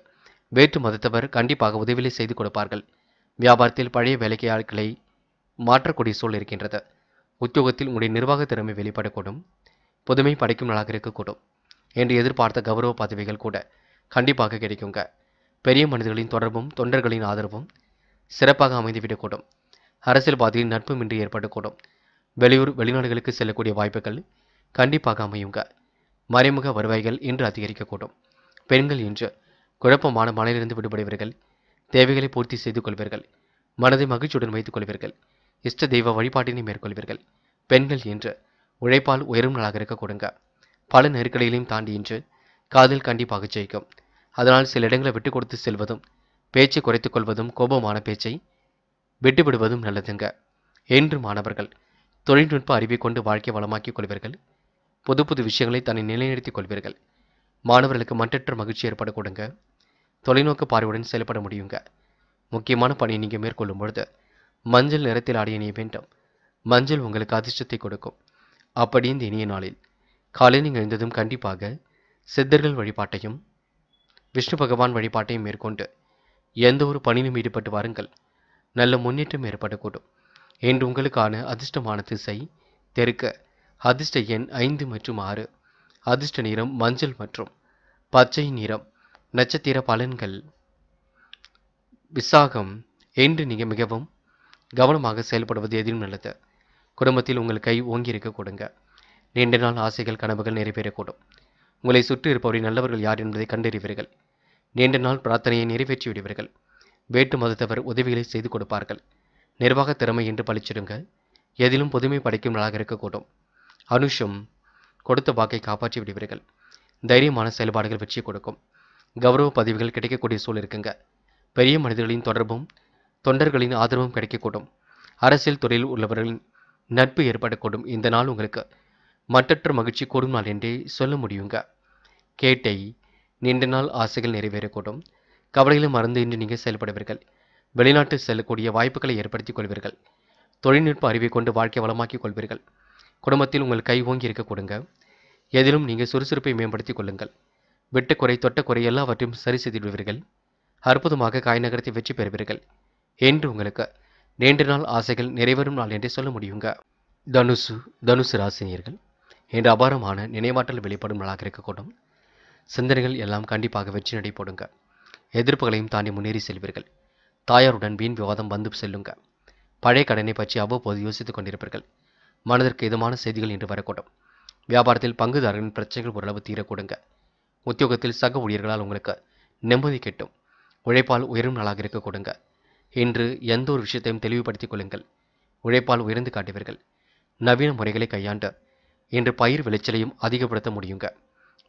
வேற்று மதத்தவர் கண்டிப்பாக உதவிகளை செய்து கொடுப்பார்கள் வியாபாரத்தில் பழைய வேலைக்கையாட்களை மாற்றக்கூடிய சூழல் இருக்கின்றது உத்தியோகத்தில் உங்களுடைய நிர்வாக திறமை வெளிப்படக்கூடும் புதுமை படைக்கும் நாளாக இருக்கக்கூடும் என்று எதிர்பார்த்த கௌரவ பதவிகள் கூட கண்டிப்பாக கிடைக்குங்க பெரிய மனிதர்களின் தொடர்பும் தொண்டர்களின் ஆதரவும் சிறப்பாக அமைந்துவிடக்கூடும் நட்பு இன்றி ஏற்படக்கூடும் வெளியூர் வெளிநாடுகளுக்கு செல்லக்கூடிய வாய்ப்புகள் கண்டிப்பாக அமையுங்க மறைமுக வருவாய்கள் இன்று அதிகரிக்கக்கூடும் பெண்கள் இன்று குழப்பமான மனையிலிருந்து விடுபடுவீர்கள் தேவைகளை பூர்த்தி செய்து கொள்வீர்கள் மனதை மகிழ்ச்சியுடன் வைத்துக் கொள்வீர்கள் இஷ்ட தெய்வ வழிபாட்டினை மேற்கொள்வீர்கள் பெண்கள் இன்று உழைப்பால் உயரும் நாளாக இருக்க கொடுங்க பல நெருக்கடிகளையும் தாண்டி இன்று காதில் கண்டிப்பாக ஜெயிக்கும் அதனால் சில இடங்களை விட்டு கொடுத்து செல்வதும் பேச்சை குறைத்து கொள்வதும் கோபமான பேச்சை விட்டுவிடுவதும் நல்லதுங்க என்று மாணவர்கள் தொழில்நுட்ப அறிவை கொண்டு வாழ்க்கை வளமாக்கிக் கொள்வீர்கள் புது புது விஷயங்களை தன்னை நிலைநிறுத்திக் கொள்வீர்கள் மாணவர்களுக்கு மற்றற்ற மகிழ்ச்சி ஏற்பட கொடுங்க தொலைநோக்கு பார்வையுடன் செயல்பட முடியுங்க முக்கியமான பணியை நீங்கள் மேற்கொள்ளும் பொழுது மஞ்சள் நிறத்தில் ஆடிய நீ வேண்டும் மஞ்சள் உங்களுக்கு அதிர்ஷ்டத்தை கொடுக்கும் அப்படியே இந்த இனிய நாளில் காலை நீங்கள் எழுந்ததும் கண்டிப்பாக சித்தர்கள் வழிபாட்டையும் விஷ்ணு பகவான் வழிபாட்டையும் மேற்கொண்டு எந்த ஒரு பணியிலும் ஈடுபட்டு வாருங்கள் நல்ல முன்னேற்றம் ஏற்படக்கூடும் என்று உங்களுக்கான அதிர்ஷ்டமான திசை தெற்க அதிர்ஷ்ட எண் ஐந்து மற்றும் ஆறு அதிர்ஷ்ட நிறம் மஞ்சள் மற்றும் பச்சை நிறம் நட்சத்திர பலன்கள் விசாகம் என்று நீங்கள் மிகவும் கவனமாக செயல்படுவது எதிரும் நல்லது குடும்பத்தில் உங்கள் கை ஓங்கி இருக்க கொடுங்க நீண்ட நாள் ஆசைகள் கனவுகள் நிறைவேறக்கூடும் உங்களை சுற்றி இருப்பவரின் நல்லவர்கள் யார் என்பதை கண்டறிவீர்கள் நீண்ட நாள் பிரார்த்தனையை நிறைவேற்றி விடுவீர்கள் வேட்டு மதத்தவர் உதவிகளை செய்து கொடுப்பார்கள் நிர்வாக திறமை என்று பழிச்சிடுங்க எதிலும் புதுமை படைக்கும் நாளாக இருக்கக்கூடும் அனுஷம் கொடுத்த வாக்கை காப்பாற்றி விடுவீர்கள் தைரியமான செயல்பாடுகள் வெற்றி கொடுக்கும் கௌரவ பதவிகள் கிடைக்கக்கூடிய சூழல் இருக்குங்க பெரிய மனிதர்களின் தொடர்பும் தொண்டர்களின் ஆதரவும் கிடைக்கக்கூடும் அரசியல் துறையில் உள்ளவர்களின் நட்பு ஏற்படக்கூடும் இந்த நாள் உங்களுக்கு மற்றற்ற மகிழ்ச்சி கூடும் நாள் என்றே சொல்ல முடியுங்க கேட்டை நீண்ட நாள் ஆசைகள் நிறைவேறக்கூடும் கவலைகளை மறந்து இன்று நீங்கள் செயல்படுவீர்கள் வெளிநாட்டு செல்லக்கூடிய வாய்ப்புகளை ஏற்படுத்திக் கொள்வீர்கள் தொழில்நுட்ப அறிவை கொண்டு வாழ்க்கை வளமாக்கிக் கொள்வீர்கள் குடும்பத்தில் உங்கள் கை ஓங்கி இருக்க கொடுங்க எதிலும் நீங்கள் சுறுசுறுப்பை மேம்படுத்திக் கொள்ளுங்கள் வெட்டுக்குறை தொட்டக்குறை எல்லாவற்றையும் சரி செய்து விடுவீர்கள் அற்புதமாக காய் நகரத்தை வெற்றி பெறுவீர்கள் என்று உங்களுக்கு நீண்ட நாள் ஆசைகள் நிறைவேறும் நாள் என்றே சொல்ல முடியுங்க தனுசு தனுசு ராசினியர்கள் என்று அபாரமான நினைவாற்றல் வெளிப்படும் நாளாக இருக்கக்கூடும் சிந்தனைகள் எல்லாம் கண்டிப்பாக வெற்றி நடை போடுங்க எதிர்ப்புகளையும் தாண்டி முன்னேறி செல்வீர்கள் தாயாருடன் வீண் விவாதம் வந்து செல்லுங்க பழைய கடனை பற்றி அவ்வப்போது யோசித்துக் கொண்டிருப்பீர்கள் மனதிற்கு இதமான செய்திகள் இன்று வரக்கூடும் வியாபாரத்தில் பங்குதாரர்களின் பிரச்சனைகள் ஓரளவு தீரக்கூடுங்க உத்தியோகத்தில் சக ஊழியர்களால் உங்களுக்கு நிம்மதி கெட்டும் உழைப்பால் உயரும் நாளாக இருக்கக்கூடுங்க இன்று எந்த ஒரு விஷயத்தையும் தெளிவுபடுத்திக் கொள்ளுங்கள் உழைப்பால் உயர்ந்து காட்டுவீர்கள் நவீன முறைகளை கையாண்டு இன்று பயிர் விளைச்சலையும் அதிகப்படுத்த முடியுங்க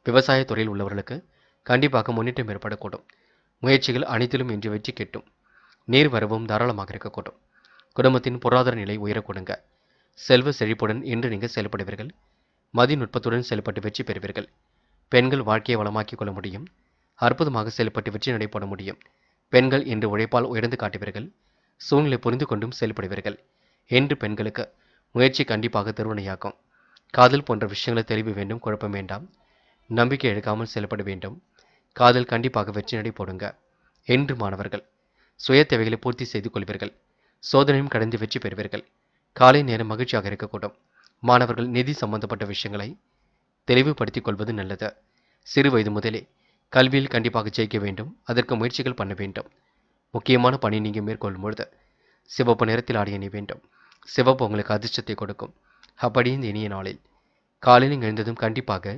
விவசாய துறையில் உள்ளவர்களுக்கு கண்டிப்பாக முன்னேற்றம் ஏற்படக்கூடும் முயற்சிகள் அனைத்திலும் இன்று வெற்றி கெட்டும் நீர் வரவும் தாராளமாக இருக்கக்கூடும் குடும்பத்தின் பொருளாதார நிலை உயரக்கூடுங்க செல்வ செழிப்புடன் இன்று நீங்கள் செயல்படுவீர்கள் மதிநுட்பத்துடன் செயல்பட்டு வெற்றி பெறுவீர்கள் பெண்கள் வாழ்க்கையை வளமாக்கிக் கொள்ள முடியும் அற்புதமாக செயல்பட்டு வெற்றி நடைபெற முடியும் பெண்கள் இன்று உழைப்பால் உயர்ந்து காட்டுவீர்கள் சூழ்நிலை புரிந்து கொண்டும் செயல்படுவீர்கள் என்று பெண்களுக்கு முயற்சி கண்டிப்பாக திருவனையாக்கும் காதல் போன்ற விஷயங்களை தெளிவு வேண்டும் குழப்பம் வேண்டாம் நம்பிக்கை எடுக்காமல் செயல்பட வேண்டும் காதல் கண்டிப்பாக வெற்றி நடை போடுங்க என்று மாணவர்கள் சுய தேவைகளை பூர்த்தி செய்து கொள்வீர்கள் சோதனையும் கடந்து வெற்றி பெறுவீர்கள் காலை நேரம் மகிழ்ச்சியாக இருக்கக்கூடும் மாணவர்கள் நிதி சம்பந்தப்பட்ட விஷயங்களை தெளிவுபடுத்திக் கொள்வது நல்லது சிறு வயது முதலே கல்வியில் கண்டிப்பாக ஜெயிக்க வேண்டும் அதற்கு முயற்சிகள் பண்ண வேண்டும் முக்கியமான பணி நீங்கள் மேற்கொள்ளும் பொழுது சிவப்பு நிறத்தில் ஆடி அணிய வேண்டும் சிவப்பு உங்களுக்கு அதிர்ஷ்டத்தை கொடுக்கும் இந்த இனிய நாளில் காலையில் எழுந்ததும் கண்டிப்பாக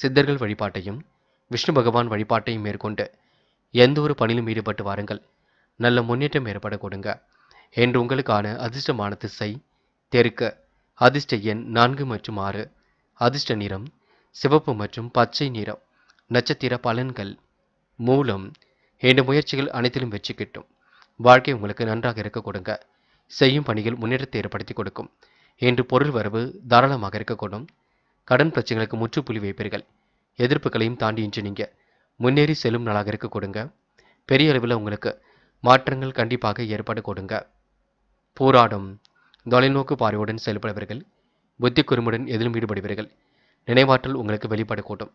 சித்தர்கள் வழிபாட்டையும் விஷ்ணு பகவான் வழிபாட்டையும் மேற்கொண்டு எந்த ஒரு பணியிலும் ஈடுபட்டு வாருங்கள் நல்ல முன்னேற்றம் ஏற்பட கொடுங்க என்று உங்களுக்கான அதிர்ஷ்டமான திசை தெற்கு அதிர்ஷ்ட எண் நான்கு மற்றும் ஆறு அதிர்ஷ்ட நிறம் சிவப்பு மற்றும் பச்சை நிறம் நட்சத்திர பலன்கள் மூலம் இந்த முயற்சிகள் அனைத்திலும் வெற்றி கிட்டும் வாழ்க்கை உங்களுக்கு நன்றாக இருக்க கொடுங்க செய்யும் பணிகள் முன்னேற்றத்தை ஏற்படுத்தி கொடுக்கும் இன்று பொருள் வரவு தாராளமாக இருக்கக்கூடும் கடன் பிரச்சனைகளுக்கு முற்றுப்புள்ளி வைப்பீர்கள் எதிர்ப்புகளையும் தாண்டி இன்று நீங்கள் முன்னேறி செல்லும் நாளாக இருக்க கொடுங்க பெரிய அளவில் உங்களுக்கு மாற்றங்கள் கண்டிப்பாக ஏற்பாடு கொடுங்க போராடும் தொலைநோக்கு பார்வையுடன் செயல்படுவீர்கள் புத்தி குறுமுடன் எதிலும் ஈடுபடுவீர்கள் நினைவாற்றல் உங்களுக்கு வெளிப்படக்கூடும்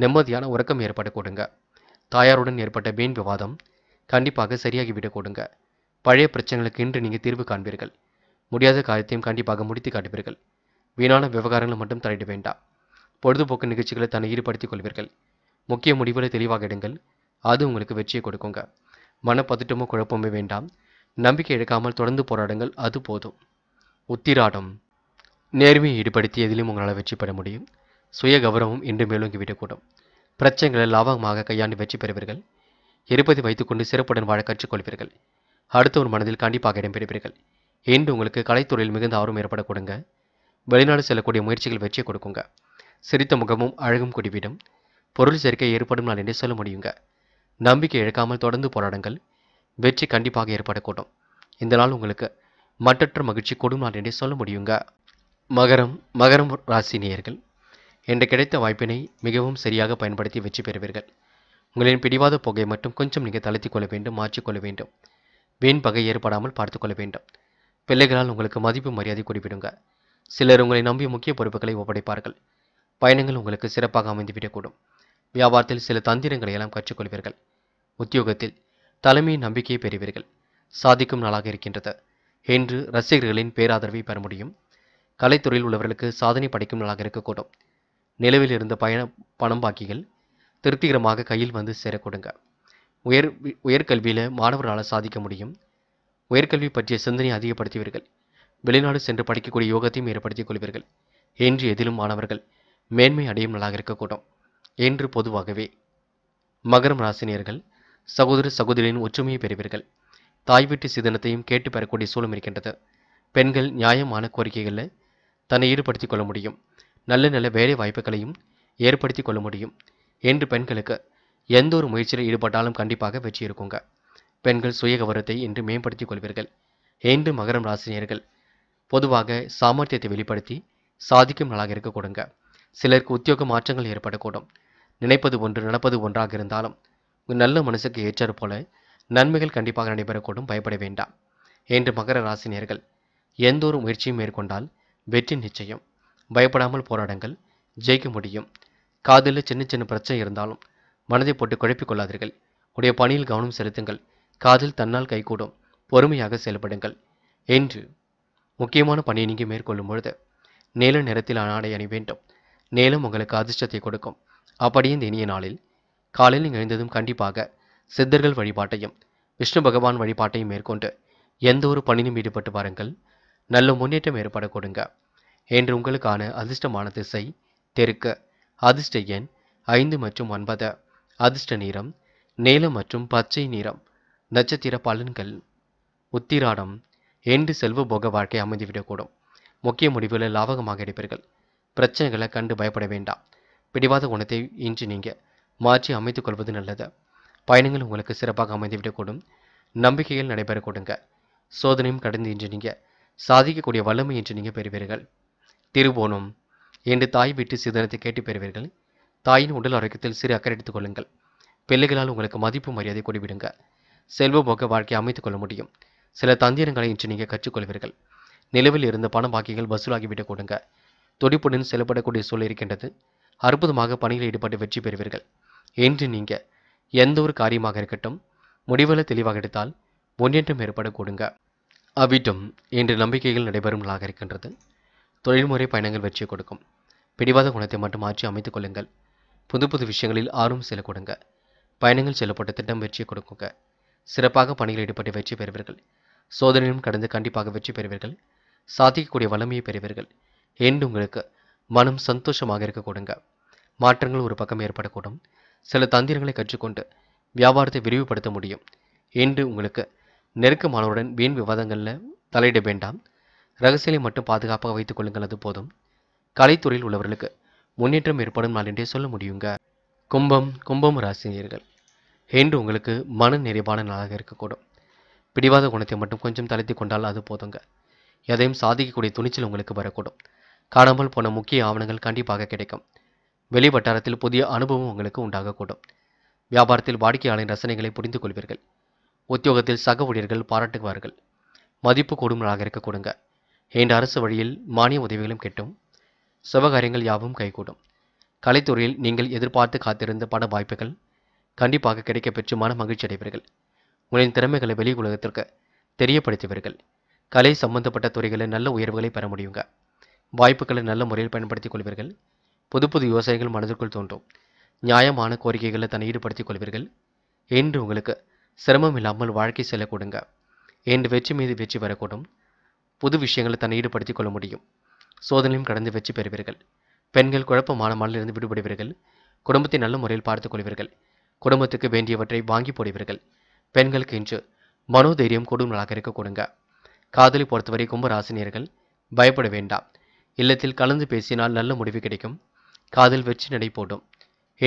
நிம்மதியான உறக்கம் ஏற்பட கொடுங்க தாயாருடன் ஏற்பட்ட வீண் விவாதம் கண்டிப்பாக சரியாகிவிட கொடுங்க பழைய பிரச்சனைகளுக்கு இன்று நீங்கள் தீர்வு காண்பீர்கள் முடியாத காரியத்தையும் கண்டிப்பாக முடித்து காட்டுவீர்கள் வீணான விவகாரங்களை மட்டும் தலையிட வேண்டாம் பொழுதுபோக்கு நிகழ்ச்சிகளை தன்னை ஈடுபடுத்திக் கொள்வீர்கள் முக்கிய முடிவுகளை தெளிவாக எடுங்கள் அது உங்களுக்கு வெற்றியை கொடுக்குங்க மனப்பதட்டமோ குழப்பமே வேண்டாம் நம்பிக்கை எடுக்காமல் தொடர்ந்து போராடுங்கள் அது போதும் உத்திராடம் நேர்மையை ஈடுபடுத்தி எதிலும் உங்களால் வெற்றி பெற முடியும் சுய கௌரவம் இன்று மேலோங்கி விடக்கூடும் பிரச்சனைகளை லாபகமாக கையாண்டு வெற்றி பெறுவீர்கள் இருப்பதை வைத்துக்கொண்டு சிறப்புடன் வாழ கற்றுக்கொள்வீர்கள் அடுத்தவர் மனதில் கண்டிப்பாக இடம்பெறுவீர்கள் இன்று உங்களுக்கு கலைத்துறையில் மிகுந்த ஆர்வம் ஏற்பட கொடுங்க வெளிநாடு செல்லக்கூடிய முயற்சிகள் வெற்றி கொடுக்குங்க சிரித்த முகமும் அழகும் குடிவிடும் பொருள் சேர்க்கை ஏற்படும் நான் என்று சொல்ல முடியுங்க நம்பிக்கை இழக்காமல் தொடர்ந்து போராடுங்கள் வெற்றி கண்டிப்பாக ஏற்படக்கூடும் இந்த நாள் உங்களுக்கு மற்றற்ற மகிழ்ச்சி கொடும் நாள் என்று சொல்ல முடியுங்க மகரம் மகரம் ராசினியர்கள் என்று கிடைத்த வாய்ப்பினை மிகவும் சரியாக பயன்படுத்தி வெற்றி பெறுவீர்கள் உங்களின் பிடிவாத புகையை மட்டும் கொஞ்சம் நீங்கள் தளர்த்திக் கொள்ள வேண்டும் மாற்றிக்கொள்ள வேண்டும் வீண் பகை ஏற்படாமல் பார்த்துக்கொள்ள வேண்டும் பிள்ளைகளால் உங்களுக்கு மதிப்பு மரியாதை குறிப்பிடுங்க சிலர் உங்களை நம்பி முக்கிய பொறுப்புகளை ஒப்படைப்பார்கள் பயணங்கள் உங்களுக்கு சிறப்பாக அமைந்துவிடக்கூடும் வியாபாரத்தில் சில தந்திரங்களை எல்லாம் கற்றுக்கொள்வீர்கள் உத்தியோகத்தில் தலைமையின் நம்பிக்கையை பெறுவீர்கள் சாதிக்கும் நாளாக இருக்கின்றது என்று ரசிகர்களின் பேராதரவை பெற முடியும் கலைத்துறையில் உள்ளவர்களுக்கு சாதனை படைக்கும் நாளாக இருக்கக்கூடும் நிலவில் இருந்த பயண பணம் பாக்கிகள் திருப்திகரமாக கையில் வந்து சேரக்கூடுங்க உயர் உயர்கல்வியில் மாணவர்களால் சாதிக்க முடியும் உயர்கல்வி பற்றிய சிந்தனையை அதிகப்படுத்துவீர்கள் வெளிநாடு சென்று படிக்கக்கூடிய யோகத்தையும் ஏற்படுத்திக் கொள்வீர்கள் என்று எதிலும் மாணவர்கள் மேன்மை அடையும் நல்லாக இருக்கக்கூடும் என்று பொதுவாகவே மகரம் ராசினியர்கள் சகோதர சகோதரியின் ஒற்றுமையை பெறுவீர்கள் தாய் வீட்டு சிதனத்தையும் கேட்டு பெறக்கூடிய சூழம் இருக்கின்றது பெண்கள் நியாயமான கோரிக்கைகளில் தன்னை ஈடுபடுத்திக் கொள்ள முடியும் நல்ல நல்ல வேலை வாய்ப்புகளையும் ஏற்படுத்தி கொள்ள முடியும் என்று பெண்களுக்கு எந்த ஒரு முயற்சியில் ஈடுபட்டாலும் கண்டிப்பாக வெற்றி இருக்குங்க பெண்கள் சுய கவரத்தை இன்று மேம்படுத்திக் கொள்வீர்கள் என்று மகரம் ராசினியர்கள் பொதுவாக சாமர்த்தியத்தை வெளிப்படுத்தி சாதிக்கும் நாளாக இருக்க கொடுங்க சிலருக்கு உத்தியோக மாற்றங்கள் ஏற்படக்கூடும் நினைப்பது ஒன்று நடப்பது ஒன்றாக இருந்தாலும் நல்ல மனசுக்கு ஏற்றது போல நன்மைகள் கண்டிப்பாக நடைபெறக்கூடும் பயப்பட வேண்டாம் என்று மகர ராசினியர்கள் எந்த ஒரு முயற்சியும் மேற்கொண்டால் வெற்றி நிச்சயம் பயப்படாமல் போராடுங்கள் ஜெயிக்க முடியும் காதில் சின்ன சின்ன பிரச்சனை இருந்தாலும் மனதை போட்டு குழப்பிக் கொள்ளாதீர்கள் உடைய பணியில் கவனம் செலுத்துங்கள் காதில் தன்னால் கைகூடும் பொறுமையாக செயல்படுங்கள் என்று முக்கியமான பணியை நீங்கள் மேற்கொள்ளும் பொழுது நீல நிறத்தில் ஆடை அணி வேண்டும் நேலும் உங்களுக்கு அதிர்ஷ்டத்தை கொடுக்கும் அப்படியே இந்த இனிய நாளில் காலையில் எழுந்ததும் கண்டிப்பாக சித்தர்கள் வழிபாட்டையும் விஷ்ணு பகவான் வழிபாட்டையும் மேற்கொண்டு எந்த ஒரு பணியிலும் ஈடுபட்டு பாருங்கள் நல்ல முன்னேற்றம் ஏற்பட கொடுங்க என்று உங்களுக்கான அதிர்ஷ்டமான திசை தெருக்க அதிர்ஷ்ட எண் ஐந்து மற்றும் ஒன்பது அதிர்ஷ்ட நிறம் நீலம் மற்றும் பச்சை நிறம் நட்சத்திர பலன்கள் உத்திராடம் என்று செல்வ போக வாழ்க்கை அமைந்துவிடக்கூடும் முக்கிய முடிவுகளை லாபகமாக எடுப்பீர்கள் பிரச்சனைகளை கண்டு பயப்பட வேண்டாம் பிடிவாத குணத்தை இன்று நீங்கள் மாற்றி அமைத்துக் கொள்வது நல்லது பயணங்கள் உங்களுக்கு சிறப்பாக அமைந்துவிடக்கூடும் நம்பிக்கைகள் நடைபெறக்கூடுங்க சோதனையும் கடந்து இன்று நீங்கள் சாதிக்கக்கூடிய வல்லமை என்று நீங்கள் பெறுவீர்கள் திருவோணம் என்று தாய் வீட்டு சிதனத்தை கேட்டு பெறுவீர்கள் தாயின் உடல் ஆரோக்கியத்தில் சிறு அக்கறை எடுத்துக் கொள்ளுங்கள் பிள்ளைகளால் உங்களுக்கு மதிப்பு மரியாதை கொடிவிடுங்க செல்வபோக வாழ்க்கையை அமைத்துக் கொள்ள முடியும் சில தந்திரங்களை இன்று நீங்கள் கற்றுக்கொள்வீர்கள் நிலவில் இருந்த பண பாக்கியங்கள் வசூலாகிவிடக் கொடுங்க துடிப்புடன் செயல்படக்கூடிய சூழல் இருக்கின்றது அற்புதமாக பணியில் ஈடுபட்டு வெற்றி பெறுவீர்கள் என்று நீங்கள் எந்த ஒரு காரியமாக இருக்கட்டும் முடிவில் தெளிவாக எடுத்தால் ஏற்பட கூடுங்க அவ்விட்டம் என்று நம்பிக்கைகள் நடைபெறும் நாளாக இருக்கின்றது தொழில்முறை பயணங்கள் வெற்றி கொடுக்கும் பிடிவாத குணத்தை மட்டும் மாற்றி அமைத்துக் கொள்ளுங்கள் புது புது விஷயங்களில் ஆர்வம் செல்ல கொடுங்க பயணங்கள் செல்லப்பட்ட திட்டம் வெற்றி கொடுக்குங்க சிறப்பாக பணியில் ஈடுபட்டு வெற்றி பெறுவீர்கள் சோதனையும் கடந்து கண்டிப்பாக வெற்றி பெறுவீர்கள் சாதிக்கக்கூடிய வளமையை பெறுவீர்கள் என்று உங்களுக்கு மனம் சந்தோஷமாக இருக்க கொடுங்க மாற்றங்கள் ஒரு பக்கம் ஏற்படக்கூடும் சில தந்திரங்களை கற்றுக்கொண்டு வியாபாரத்தை விரிவுபடுத்த முடியும் என்று உங்களுக்கு நெருக்கமானவருடன் வீண் விவாதங்களில் தலையிட வேண்டாம் ரகசியலை மட்டும் பாதுகாப்பாக வைத்துக் கொள்ளுங்கள் அது போதும் கலைத்துறையில் உள்ளவர்களுக்கு முன்னேற்றம் ஏற்படும் நாள் என்றே சொல்ல முடியுங்க கும்பம் கும்பம் ராசினியர்கள் என்று உங்களுக்கு மன நிறைவான நாளாக இருக்கக்கூடும் பிடிவாத குணத்தை மட்டும் கொஞ்சம் தளர்த்தி கொண்டால் அது போதுங்க எதையும் சாதிக்கக்கூடிய துணிச்சல் உங்களுக்கு வரக்கூடும் காணாமல் போன முக்கிய ஆவணங்கள் கண்டிப்பாக கிடைக்கும் வெளி வட்டாரத்தில் புதிய அனுபவம் உங்களுக்கு உண்டாகக்கூடும் வியாபாரத்தில் வாடிக்கையாளரின் ரசனைகளை புரிந்து கொள்வீர்கள் உத்தியோகத்தில் சக ஊழியர்கள் பாராட்டுவார்கள் மதிப்பு கூடும் நாளாக இருக்கக்கூடுங்க என்ற அரசு வழியில் மானிய உதவிகளும் கிட்டும் சுபகாரியங்கள் யாவும் கைகூடும் கலைத்துறையில் நீங்கள் எதிர்பார்த்து காத்திருந்த பட வாய்ப்புகள் கண்டிப்பாக கிடைக்கப்பெற்று மன மகிழ்ச்சி அடைவீர்கள் உங்களின் திறமைகளை வெளி உலகத்திற்கு தெரியப்படுத்துவீர்கள் கலை சம்பந்தப்பட்ட துறைகளில் நல்ல உயர்வுகளை பெற முடியுங்க வாய்ப்புகளை நல்ல முறையில் பயன்படுத்திக் கொள்வீர்கள் புது புது யோசனைகள் மனதிற்குள் தோன்றும் நியாயமான கோரிக்கைகளை தன்னை ஈடுபடுத்திக் கொள்வீர்கள் என்று உங்களுக்கு சிரமம் இல்லாமல் வாழ்க்கை செல்லக்கூடுங்க என்று வெற்றி மீது வெற்றி வரக்கூடும் புது விஷயங்களை தன்னை ஈடுபடுத்திக் கொள்ள முடியும் சோதனையும் கடந்து வெற்றி பெறுவீர்கள் பெண்கள் குழப்பமான மனதிலிருந்து விடுபடுவீர்கள் குடும்பத்தை நல்ல முறையில் பார்த்துக் கொள்வீர்கள் குடும்பத்துக்கு வேண்டியவற்றை வாங்கி போடுவீர்கள் பெண்களுக்கு இன்று மனோதைரியம் கூடும் நாளாக இருக்க கொடுங்க காதலை பொறுத்தவரை கும்பராசினியர்கள் பயப்பட வேண்டாம் இல்லத்தில் கலந்து பேசினால் நல்ல முடிவு கிடைக்கும் காதல் வெற்றி நடை போடும்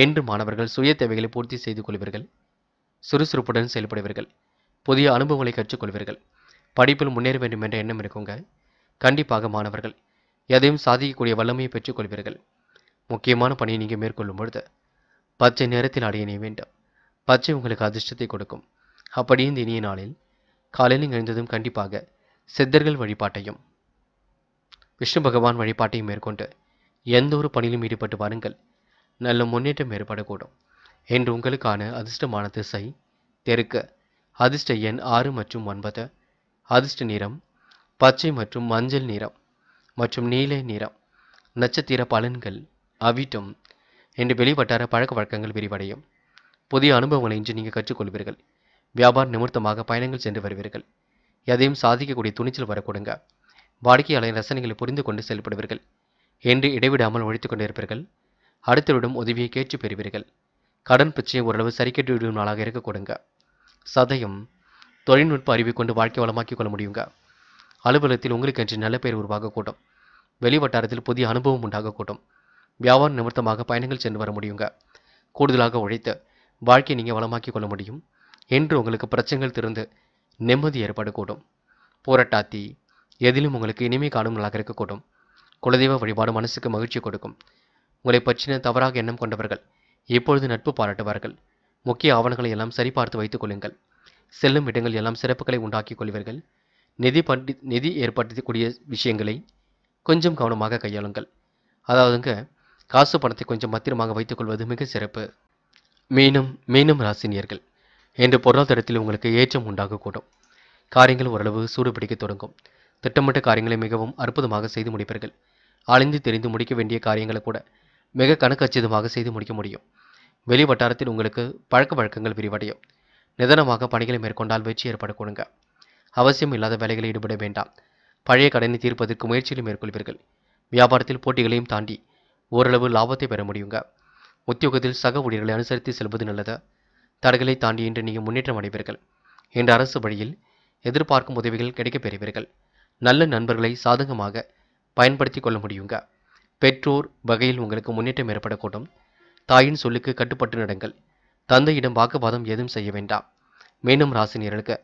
என்று மாணவர்கள் சுய தேவைகளை பூர்த்தி செய்து கொள்வீர்கள் சுறுசுறுப்புடன் செயல்படுவீர்கள் புதிய அனுபவங்களை கற்றுக்கொள்வீர்கள் படிப்பில் முன்னேற வேண்டும் என்ற எண்ணம் இருக்குங்க கண்டிப்பாக மாணவர்கள் எதையும் சாதிக்கக்கூடிய வல்லமையை பெற்றுக்கொள்வீர்கள் முக்கியமான பணியை நீங்கள் மேற்கொள்ளும் பொழுது பச்சை நேரத்தில் அடைய நீ வேண்டும் பச்சை உங்களுக்கு அதிர்ஷ்டத்தை கொடுக்கும் அப்படியே இந்த இனிய நாளில் காலையில் எழுந்ததும் கண்டிப்பாக சித்தர்கள் வழிபாட்டையும் விஷ்ணு பகவான் வழிபாட்டையும் மேற்கொண்டு எந்த ஒரு பணியிலும் ஈடுபட்டு வாருங்கள் நல்ல முன்னேற்றம் ஏற்படக்கூடும் என்று உங்களுக்கான அதிர்ஷ்டமான திசை தெருக்க அதிர்ஷ்ட எண் ஆறு மற்றும் ஒன்பது அதிர்ஷ்ட நிறம் பச்சை மற்றும் மஞ்சள் நிறம் மற்றும் நீல நிறம் நட்சத்திர பலன்கள் அவிட்டம் என்று வெளிவட்டார பழக்க வழக்கங்கள் விரிவடையும் புதிய அனுபவங்களை இன்று நீங்கள் கற்றுக்கொள்வீர்கள் வியாபார நிமித்தமாக பயணங்கள் சென்று வருவீர்கள் எதையும் சாதிக்கக்கூடிய துணிச்சல் வரக்கூடுங்க வாடிக்கையாளர் ரசனைகளை புரிந்து கொண்டு செயல்படுவீர்கள் என்று இடைவிடாமல் ஒழித்து கொண்டிருப்பீர்கள் அடுத்தவிடம் உதவியை கேட்டு பெறுவீர்கள் கடன் பிரச்சனை ஓரளவு சரி விடும் நாளாக இருக்கக்கூடுங்க சதயம் தொழில்நுட்ப அறிவை கொண்டு வாழ்க்கை வளமாக்கிக் கொள்ள முடியுங்க அலுவலகத்தில் உங்களுக்கு என்று நல்ல பெயர் உருவாகக்கூடும் வெளிவட்டாரத்தில் புதிய அனுபவம் உண்டாகக்கூடும் வியாபார நிமித்தமாக பயணங்கள் சென்று வர முடியுங்க கூடுதலாக உழைத்து வாழ்க்கையை நீங்கள் வளமாக்கிக் கொள்ள முடியும் என்று உங்களுக்கு பிரச்சனைகள் திறந்து நிம்மதி ஏற்பாடு கூடும் போராட்டாத்தி எதிலும் உங்களுக்கு இனிமை காணும் நல்லாக இருக்கக்கூடும் குலதெய்வ வழிபாடு மனசுக்கு மகிழ்ச்சி கொடுக்கும் உங்களை பற்றின தவறாக எண்ணம் கொண்டவர்கள் எப்பொழுது நட்பு பாராட்டுவார்கள் முக்கிய ஆவணங்களை எல்லாம் சரிபார்த்து வைத்துக் கொள்ளுங்கள் செல்லும் இடங்கள் எல்லாம் சிறப்புகளை உண்டாக்கிக் கொள்வீர்கள் நிதி பண்டி நிதி ஏற்படுத்தக்கூடிய விஷயங்களை கொஞ்சம் கவனமாக கையாளுங்கள் அதாவதுங்க காசு பணத்தை கொஞ்சம் பத்திரமாக வைத்துக்கொள்வது மிக சிறப்பு மீனும் மீனும் ராசினியர்கள் என்று பொருளாதாரத்தில் உங்களுக்கு ஏற்றம் உண்டாகக்கூடும் காரியங்கள் ஓரளவு சூடு தொடங்கும் திட்டமிட்ட காரியங்களை மிகவும் அற்புதமாக செய்து முடிப்பீர்கள் அழிந்து தெரிந்து முடிக்க வேண்டிய காரியங்களை கூட மிக கணக்கச்சிதமாக செய்து முடிக்க முடியும் வெளி வட்டாரத்தில் உங்களுக்கு பழக்க வழக்கங்கள் விரிவடையும் நிதானமாக பணிகளை மேற்கொண்டால் வெற்றி ஏற்படக்கூடுங்க அவசியம் இல்லாத வேலைகளில் ஈடுபட வேண்டாம் பழைய கடனை தீர்ப்பதற்கு முயற்சியில் மேற்கொள்வீர்கள் வியாபாரத்தில் போட்டிகளையும் தாண்டி ஓரளவு லாபத்தை பெற முடியுங்க உத்தியோகத்தில் சக ஊழியர்களை அனுசரித்து செல்வது நல்லது தடைகளை தாண்டி இன்று நீங்கள் முன்னேற்றம் அடைவீர்கள் இன்று அரசு வழியில் எதிர்பார்க்கும் உதவிகள் கிடைக்கப் பெறுவீர்கள் நல்ல நண்பர்களை சாதகமாக பயன்படுத்தி கொள்ள முடியுங்க பெற்றோர் வகையில் உங்களுக்கு முன்னேற்றம் ஏற்படக்கூடும் தாயின் சொல்லுக்கு கட்டுப்பட்டு நடங்கள் தந்தையிடம் வாக்குவாதம் எதுவும் செய்ய வேண்டாம் மீண்டும் ராசினியர்களுக்கு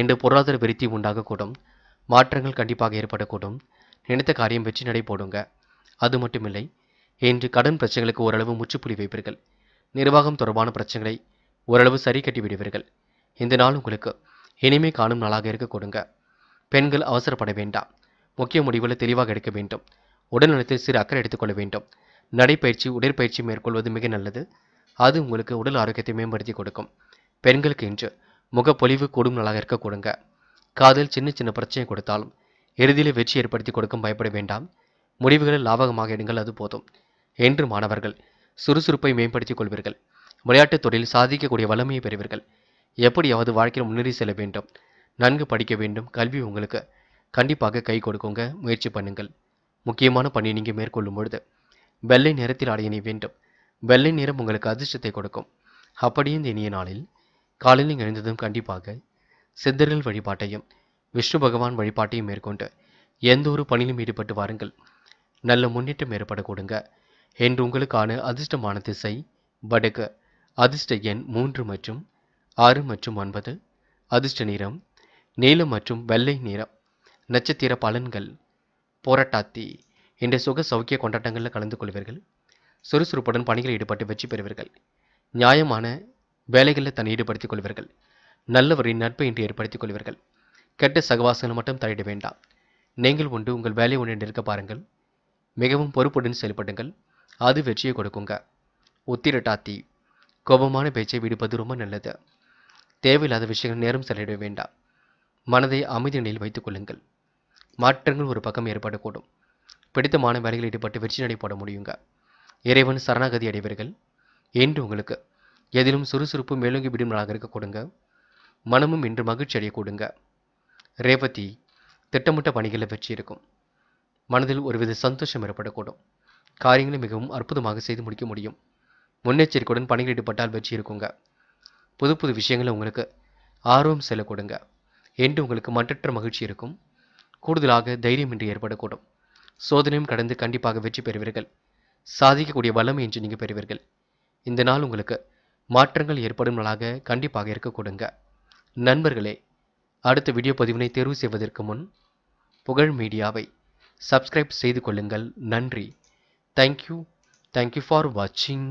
இன்று பொருளாதார விருத்தி உண்டாகக்கூடும் மாற்றங்கள் கண்டிப்பாக ஏற்படக்கூடும் நினைத்த காரியம் வெற்றி நடை போடுங்க அது மட்டுமில்லை இன்று கடன் பிரச்சனைகளுக்கு ஓரளவு முற்றுப்புள்ளி வைப்பீர்கள் நிர்வாகம் தொடர்பான பிரச்சனைகளை ஓரளவு சரி கட்டி விடுவீர்கள் இந்த நாள் உங்களுக்கு இனிமே காணும் நாளாக இருக்க கொடுங்க பெண்கள் அவசரப்பட வேண்டாம் முக்கிய முடிவுகளை தெளிவாக எடுக்க வேண்டும் உடல்நலத்தில் சிறு அக்கறை எடுத்துக்கொள்ள வேண்டும் நடைப்பயிற்சி உடற்பயிற்சி மேற்கொள்வது மிக நல்லது அது உங்களுக்கு உடல் ஆரோக்கியத்தை மேம்படுத்தி கொடுக்கும் பெண்களுக்கு இன்று பொலிவு கூடும் நாளாக இருக்க கொடுங்க காதில் சின்ன சின்ன பிரச்சனை கொடுத்தாலும் இறுதியில் வெற்றி ஏற்படுத்தி கொடுக்கும் பயப்பட வேண்டாம் முடிவுகளை லாபகமாக எடுங்கள் அது போதும் என்று மாணவர்கள் சுறுசுறுப்பை மேம்படுத்திக் கொள்வீர்கள் விளையாட்டுத் தொழில் சாதிக்கக்கூடிய வளமையை பெறுவீர்கள் எப்படியாவது வாழ்க்கையில் முன்னேறி செல்ல வேண்டும் நன்கு படிக்க வேண்டும் கல்வி உங்களுக்கு கண்டிப்பாக கை கொடுக்குங்க முயற்சி பண்ணுங்கள் முக்கியமான பணியை நீங்கள் மேற்கொள்ளும் பொழுது வெள்ளை நேரத்தில் அடையணி வேண்டும் வெள்ளை நிறம் உங்களுக்கு அதிர்ஷ்டத்தை கொடுக்கும் அப்படியே இந்த இனிய நாளில் காலையில் எழுந்ததும் கண்டிப்பாக சித்தர்கள் வழிபாட்டையும் விஷ்ணு பகவான் வழிபாட்டையும் மேற்கொண்டு எந்த ஒரு பணியிலும் ஈடுபட்டு வாருங்கள் நல்ல முன்னேற்றம் ஏற்பட கொடுங்க என்று உங்களுக்கான அதிர்ஷ்டமான திசை வடக்கு அதிர்ஷ்ட எண் மூன்று மற்றும் ஆறு மற்றும் ஒன்பது அதிர்ஷ்ட நிறம் நீலம் மற்றும் வெள்ளை நிறம் நட்சத்திர பலன்கள் போராட்டாத்தி என்ற சுக சௌக்கிய கொண்டாட்டங்களில் கலந்து கொள்வீர்கள் சுறுசுறுப்புடன் பணிகளில் ஈடுபட்டு வெற்றி பெறுவீர்கள் நியாயமான வேலைகளில் தன்னை ஈடுபடுத்திக் கொள்வீர்கள் நல்லவரின் நட்பை இன்று ஏற்படுத்திக் கொள்வீர்கள் கெட்ட சகவாசங்கள் மட்டும் தலையிட வேண்டாம் நீங்கள் உண்டு உங்கள் வேலை ஒன்று இருக்க பாருங்கள் மிகவும் பொறுப்புடன் செயல்படுங்கள் அது வெற்றியை கொடுக்குங்க உத்திரட்டாத்தி கோபமான பேச்சை விடுப்பது ரொம்ப நல்லது தேவையில்லாத விஷயங்கள் நேரம் செலவிட வேண்டாம் மனதை அமைதி நிலையில் வைத்துக் கொள்ளுங்கள் மாற்றங்கள் ஒரு பக்கம் ஏற்படக்கூடும் பிடித்தமான வேலைகளில் ஈடுபட்டு வெற்றி நடைபோட முடியுங்க இறைவன் சரணாகதி அடைவீர்கள் என்று உங்களுக்கு எதிலும் சுறுசுறுப்பு மேலோங்கி நாளாக இருக்க கொடுங்க மனமும் இன்று மகிழ்ச்சி அடைய கொடுங்க ரேவதி திட்டமிட்ட பணிகளில் வெற்றி இருக்கும் மனதில் ஒருவித சந்தோஷம் ஏற்படக்கூடும் காரியங்களை மிகவும் அற்புதமாக செய்து முடிக்க முடியும் முன்னெச்சரிக்கையுடன் பணிகள் ஈடுபட்டால் வெற்றி இருக்குங்க புது புது விஷயங்களை உங்களுக்கு ஆர்வம் செல்ல கொடுங்க என்று உங்களுக்கு மற்றற்ற மகிழ்ச்சி இருக்கும் கூடுதலாக தைரியம் இன்று ஏற்படக்கூடும் சோதனையும் கடந்து கண்டிப்பாக வெற்றி பெறுவீர்கள் சாதிக்கக்கூடிய வளமை என்று நீங்கள் பெறுவீர்கள் இந்த நாள் உங்களுக்கு மாற்றங்கள் ஏற்படும் நாளாக கண்டிப்பாக இருக்க கொடுங்க நண்பர்களே அடுத்த வீடியோ பதிவினை தேர்வு செய்வதற்கு முன் புகழ் மீடியாவை சப்ஸ்கிரைப் செய்து கொள்ளுங்கள் நன்றி தேங்க்யூ தேங்க்யூ ஃபார் வாட்சிங்